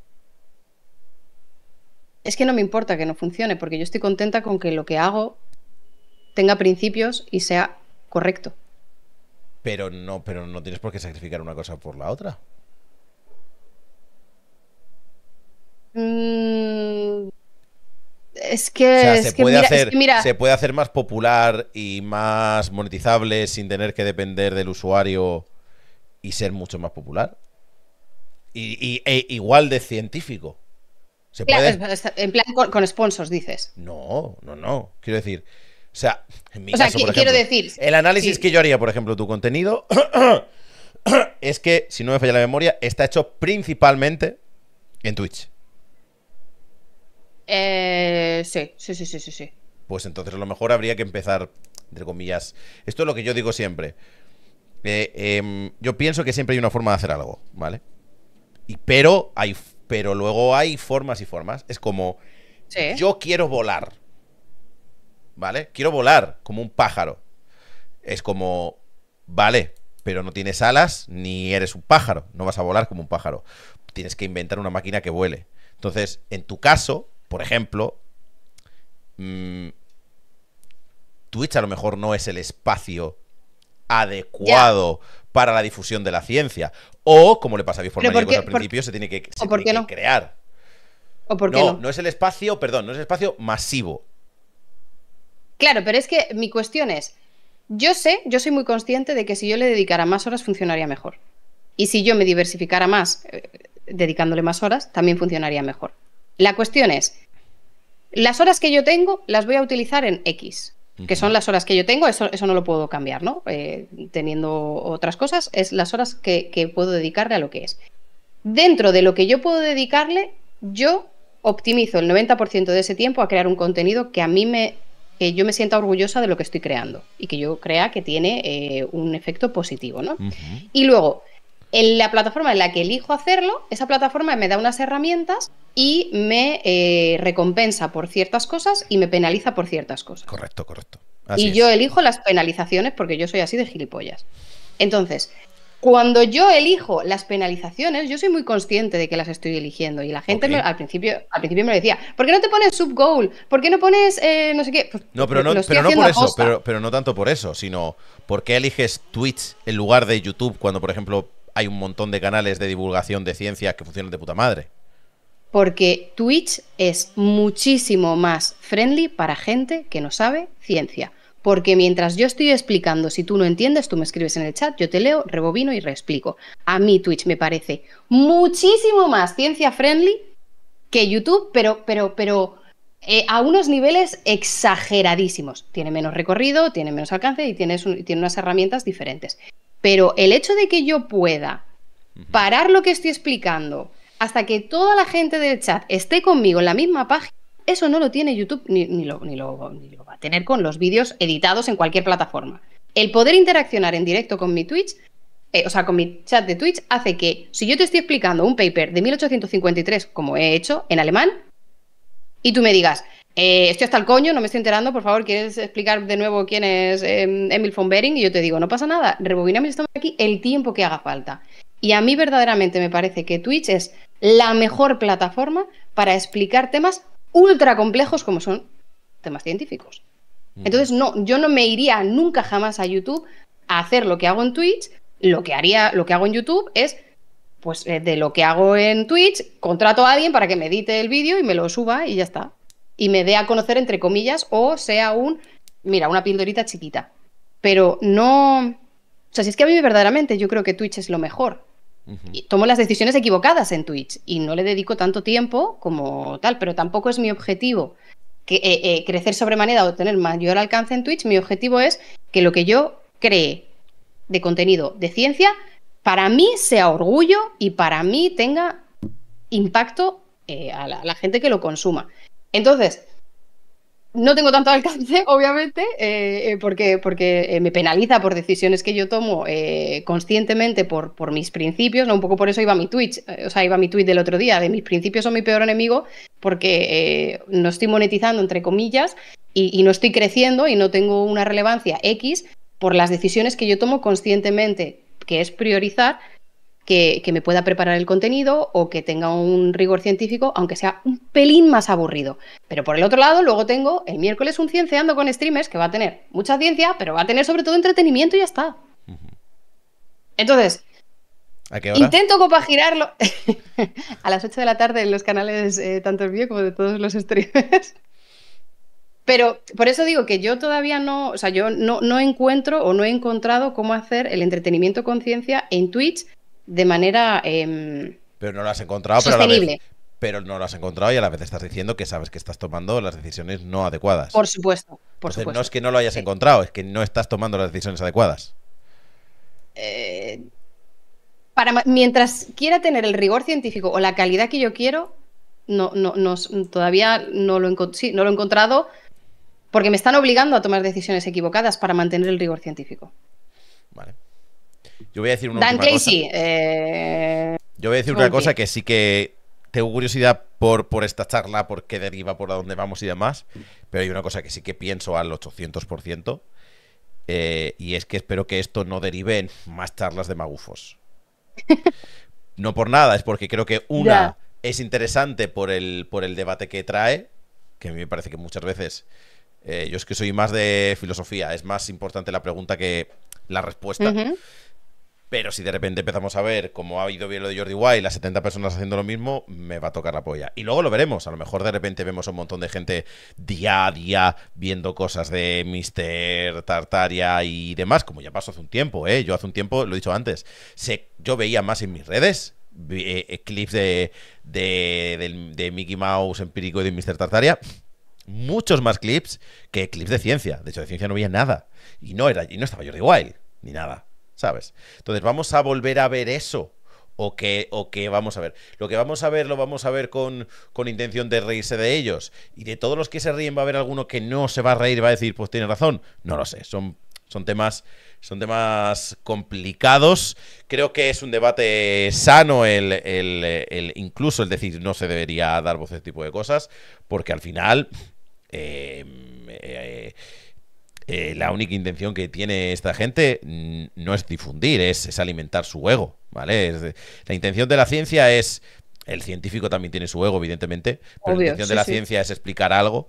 Es que no me importa que no funcione, porque yo estoy contenta con que lo que hago tenga principios y sea correcto. Pero no, pero no tienes por qué sacrificar una cosa por la otra. Mm, es que, se, puede hacer, mira... se puede hacer más popular y más monetizable sin tener que depender del usuario y ser mucho más popular. Y, e igual de científico. En plan con, sponsors, dices. No, no, no. Quiero decir, sea, en mi o sea, por quiero decir. El análisis que yo haría, por ejemplo, tu contenido es que, si no me falla la memoria, está hecho principalmente en Twitch. sí, sí, sí, sí, sí. Pues entonces a lo mejor habría que empezar, entre comillas. Esto es lo que yo digo siempre. yo pienso que siempre hay una forma de hacer algo, ¿vale? Y, pero, hay, pero luego hay formas y formas. Es como, yo quiero volar ¿vale? Quiero volar como un pájaro. Es como, vale, pero no tienes alas ni eres un pájaro, no vas a volar como un pájaro. Tienes que inventar una máquina que vuele. Entonces, en tu caso, por ejemplo, mm, Twitch a lo mejor no es el espacio adecuado para la difusión de la ciencia. O, como le pasa a al principio, se tiene que, crear. ¿O por qué no, no es el espacio, perdón, no es el espacio masivo. Claro, pero es que mi cuestión es, yo sé, yo soy muy consciente de que si yo le dedicara más horas funcionaría mejor. Y si yo me diversificara más eh, dedicándole más horas, también funcionaría mejor. La cuestión es, las horas que yo tengo las voy a utilizar en X, que son las horas que yo tengo, eso, eso no lo puedo cambiar, ¿no? Eh, teniendo otras cosas, es las horas que, que puedo dedicarle a lo que es. Dentro de lo que yo puedo dedicarle, yo optimizo el 90% de ese tiempo a crear un contenido que a mí me que yo me sienta orgullosa de lo que estoy creando y que yo crea que tiene eh, un efecto positivo, ¿no? Y luego, en la plataforma en la que elijo hacerlo, esa plataforma me da unas herramientas y me eh, recompensa por ciertas cosas y me penaliza por ciertas cosas. Correcto, correcto. y yo elijo las penalizaciones porque yo soy así de gilipollas. Entonces, cuando yo elijo las penalizaciones, yo soy muy consciente de que las estoy eligiendo. Y la gente al, principio, al principio me decía, ¿por qué no te pones subgoal? ¿Por qué no pones eh, no sé qué? Pues, no, pero no, pero no por eso, pero, pero, no tanto por eso, sino ¿por qué eliges Twitch en lugar de YouTube cuando, por ejemplo, hay un montón de canales de divulgación de ciencia que funcionan de puta madre? Porque Twitch es muchísimo más friendly para gente que no sabe ciencia porque mientras yo estoy explicando, si tú no entiendes, tú me escribes en el chat, yo te leo, rebobino y reexplico. A mí Twitch me parece muchísimo más ciencia friendly que YouTube, pero, pero, pero eh, a unos niveles exageradísimos. Tiene menos recorrido, tiene menos alcance y tiene, unas herramientas diferentes. Pero el hecho de que yo pueda parar lo que estoy explicando hasta que toda la gente del chat esté conmigo en la misma página, eso no lo tiene YouTube ni, ni lo tener con los vídeos editados en cualquier plataforma. El poder interaccionar en directo con mi Twitch, eh, o sea, con mi chat de Twitch, hace que si yo te estoy explicando un paper de 1853, como he hecho en alemán, y tú me digas, eh, estoy hasta el coño, no me estoy enterando, por favor, ¿quieres explicar de nuevo quién es em, Emil von Behring? Y yo te digo, no pasa nada, rebobinamos estamos aquí el tiempo que haga falta. Y a mí verdaderamente me parece que Twitch es la mejor plataforma para explicar temas ultra complejos como son temas científicos. Mm. Entonces, no, yo no me iría nunca jamás a YouTube a hacer lo que hago en Twitch. Lo que haría, lo que hago en YouTube es, pues, eh, de lo que hago en Twitch, contrato a alguien para que me edite el vídeo y me lo suba y ya está. Y me dé a conocer, entre comillas, o sea un, mira, una pildorita chiquita. Pero no. O sea, si es que a mí verdaderamente yo creo que Twitch es lo mejor. y tomo las decisiones equivocadas en Twitch y no le dedico tanto tiempo como tal, pero tampoco es mi objetivo eh, eh, crecer sobremanera o tener mayor alcance en Twitch, mi objetivo es que lo que yo cree de contenido de ciencia, para mí sea orgullo y para mí tenga impacto eh, a, la, gente que lo consuma. Entonces, no tengo tanto <laughs> alcance, obviamente, eh, eh, porque, porque eh, me penaliza por decisiones que yo tomo conscientemente por, por mis principios, ¿no? Un poco por eso iba mi Twitch, o sea, iba mi tweet del otro día, de mis principios son mi peor enemigo, porque no estoy monetizando, entre comillas, y no estoy creciendo y no tengo una relevancia X por las decisiones que yo tomo conscientemente, que es priorizar que, me pueda preparar el contenido o que tenga un rigor científico, aunque sea un pelín más aburrido. Pero por el otro lado, luego tengo el miércoles un cienceando con streamers que va a tener mucha ciencia, pero va a tener sobre todo entretenimiento y ya está. Entonces, Intento compaginarlo <laughs> a las 8 de la tarde en los canales eh, tanto el mío como de todos los streamers. Pero por eso digo que yo todavía no, o sea, yo no, encuentro o no he encontrado cómo hacer el entretenimiento con ciencia en Twitch de manera... Em, pero no lo has encontrado, pero no lo has encontrado y a la vez estás diciendo que sabes que estás tomando las decisiones no adecuadas. Por supuesto, por No es que no lo hayas encontrado, es que no estás tomando las decisiones adecuadas. Eh, para, mientras quiera tener el rigor científico o la calidad que yo quiero, no, no, todavía no lo, no lo he encontrado porque me están obligando a tomar decisiones equivocadas para mantener el rigor científico. Vale. Yo voy a decir una Dan cosa. Eh, yo voy a decir una cosa que sí que tengo curiosidad por, por esta charla, por qué deriva, por a dónde vamos y demás, pero hay una cosa que sí que pienso al 800%, eh, y es que espero que esto no derive en más charlas de magufos. <laughs> no por nada, es porque creo que una es interesante por el, por el debate que trae, que a mí me parece que muchas veces... Eh, yo es que soy más de filosofía, es más importante la pregunta que la respuesta. Pero si de repente empezamos a ver cómo ha ido bien lo de Jordi Wild, las 70 personas haciendo lo mismo, me va a tocar la polla. Y luego lo veremos. A lo mejor de repente vemos un montón de gente día a día viendo cosas de Mr. Tartaria y demás, como ya pasó hace un tiempo, ¿eh? Yo hace un tiempo, lo he dicho antes, yo veía más en mis redes eh, eh, clips de, de, Mickey Mouse empírico y de Mr. Tartaria muchos más clips que clips de ciencia. De hecho, de ciencia no veía nada. Y no, era, y no estaba Jordi Wild, ni nada. ¿sabes? Entonces, vamos a volver a ver eso. O que, o que vamos a ver. Lo que vamos a ver lo vamos a ver con, con intención de reírse de ellos. Y de todos los que se ríen va a haber alguno que no se va a reír va a decir, pues tiene razón. No lo sé, son, son, temas, son temas complicados. Creo que es un debate sano el, incluso el decir no se debería dar voz a este tipo de cosas, porque al final... Em, eh, eh, la única intención que tiene esta gente mm, no es difundir, es, alimentar su ego, ¿vale? la intención de la ciencia es... El científico también tiene su ego, evidentemente, pero la intención de la ciencia es explicar algo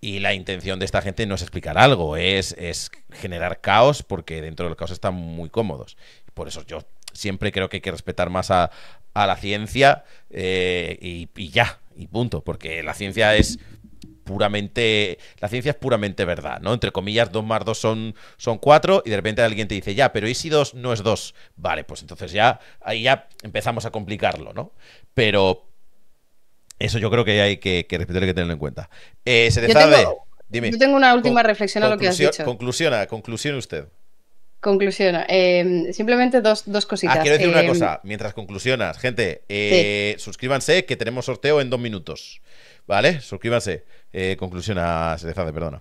y la intención de esta gente no es explicar algo, es, es generar caos porque dentro del caos están muy cómodos. Por eso yo siempre creo que hay que respetar más a, la ciencia eh, y, ya, y punto, porque la ciencia es puramente, la ciencia es puramente verdad, ¿no? Entre comillas, dos más dos son, son y de repente alguien te dice, ya, pero ¿y si dos no es dos? Vale, pues entonces ya, ahí ya empezamos a complicarlo, ¿no? Pero eso yo creo que hay que, que tenerlo en cuenta. Eh, se te yo tengo, yo tengo una última reflexión a lo que has dicho. Conclusiona, conclusión usted. conclusión em, simplemente dos, cositas. Ah, quiero decir una em, cosa. Mientras conclusionas, gente, eh, suscríbanse que tenemos sorteo en dos minutos. ¿Vale? Suscríbase. Eh, conclusión a Serezade, perdona.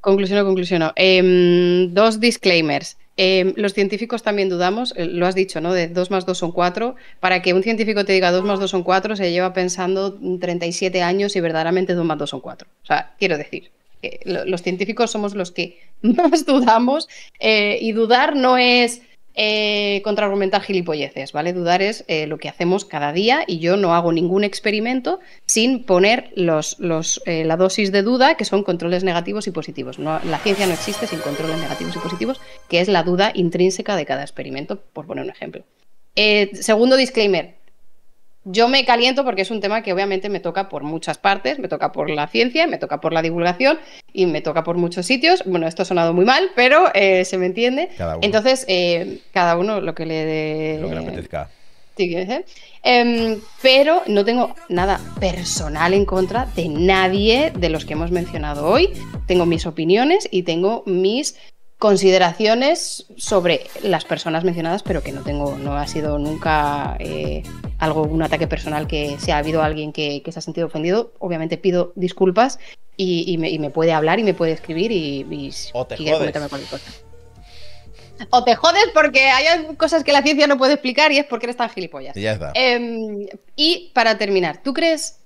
Conclusión o Eh, dos disclaimers. Eh, los científicos también dudamos, eh, lo has dicho, ¿no? De 2 más 2 son 4. Para que un científico te diga 2 más 2 son 4, se lleva pensando 37 años y verdaderamente 2 más 2 son 4. O sea, quiero decir, que los científicos somos los que <laughs> más dudamos eh, y dudar no es eh, contra argumentar gilipolleces, ¿vale? Dudar es eh, lo que hacemos cada día y yo no hago ningún experimento sin poner eh, la dosis de duda, que son controles negativos y positivos. la ciencia no existe sin controles negativos y positivos, que es la duda intrínseca de cada experimento, por poner un ejemplo. segundo disclaimer, yo me caliento porque es un tema que obviamente me toca por muchas partes, me toca por la ciencia, me toca por la divulgación y me toca por muchos sitios. Bueno, esto ha sonado muy mal, pero eh, se me entiende. Entonces, eh, cada uno lo que le dé... Lo que le apetezca. Sí, eh, pero no tengo nada personal en contra de nadie de los que hemos mencionado hoy. Tengo mis opiniones y tengo mis consideraciones sobre las personas mencionadas, pero que no tengo, no ha sido nunca eh, algo, un ataque personal que si ha habido alguien que, se ha sentido ofendido, obviamente pido disculpas y, me, puede hablar y me puede escribir y, y o te jodes. cualquier cosa. O te jodes porque hay cosas que la ciencia no puede explicar y es porque eres tan gilipollas. Y está. Em, y para terminar, ¿tú crees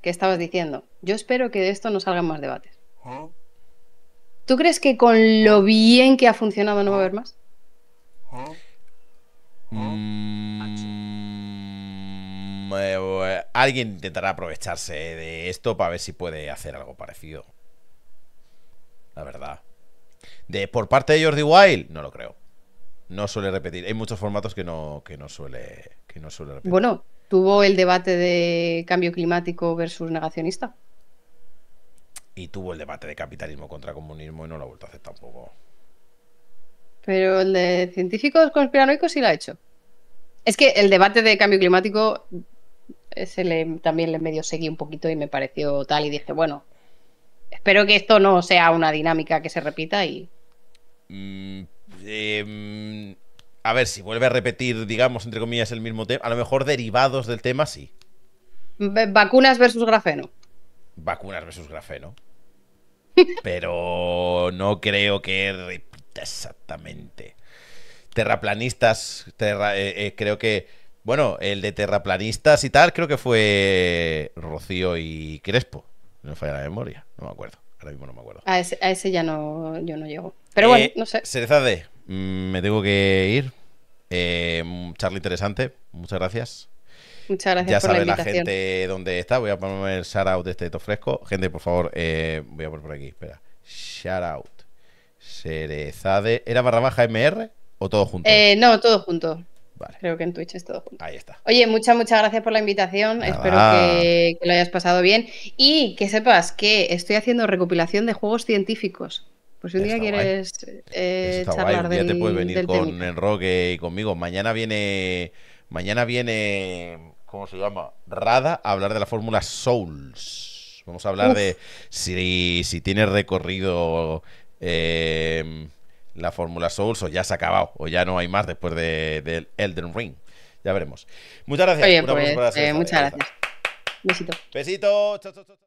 que estabas diciendo? Yo espero que de esto no salgan más debates. ¿Ah? ¿Tú crees que con lo bien que ha funcionado no va a haber más? Mm, eh, eh, alguien intentará aprovecharse de esto para ver si puede hacer algo parecido. La verdad. De por parte de Jordi Wild, no lo creo. No suele repetir. Hay muchos formatos que no, que no suele que no suele repetir. Bueno, tuvo el debate de cambio climático versus negacionista y tuvo el debate de capitalismo contra comunismo y no lo ha vuelto a hacer tampoco. Pero el de científicos conspiranoicos sí lo ha hecho. Es que el debate de cambio climático eh, también le medio seguí un poquito y me pareció tal y dije, bueno, espero que esto no sea una dinámica que se repita y... Mm, em, a ver, si vuelve a repetir, digamos, entre comillas, el mismo tema, a lo mejor derivados del tema, sí. Vacunas versus grafeno. Vacunas versus grafeno pero no creo que exactamente. Terraplanistas, eh, eh, creo que, bueno, el de terraplanistas y tal, creo que fue Rocío y Crespo. No falla la memoria, no me acuerdo. Ahora mismo no me acuerdo. A ese, ya no, yo no llego. Pero bueno, eh, no sé. Mm, me tengo que ir. Mm, charla interesante, muchas gracias. Muchas gracias. por la, invitación. la, gente dónde está. Voy a poner el shout out de este tofresco. Gente, por favor, eh, voy a poner por aquí. Espera. Shout out. de. ¿Era barra baja MR o todo junto? Eh, no, todo junto. Vale. Creo que en Twitch es todo junto. Ahí está. Oye, muchas, muchas gracias por la invitación. Espero que, lo hayas pasado bien. Y que sepas que estoy haciendo recopilación de juegos científicos. Pues si un día quieres eh, charlar del, Ya te puedes venir con y conmigo. Mañana viene. Mañana viene. ¿cómo se llama? Rada, a hablar de la fórmula Souls. Vamos a hablar de si, tiene recorrido em, la fórmula Souls o ya se ha acabado o ya no hay más después del de Elden Ring. Ya veremos. Muchas gracias. Pues, eh, muchas gracias. Besito. Besito.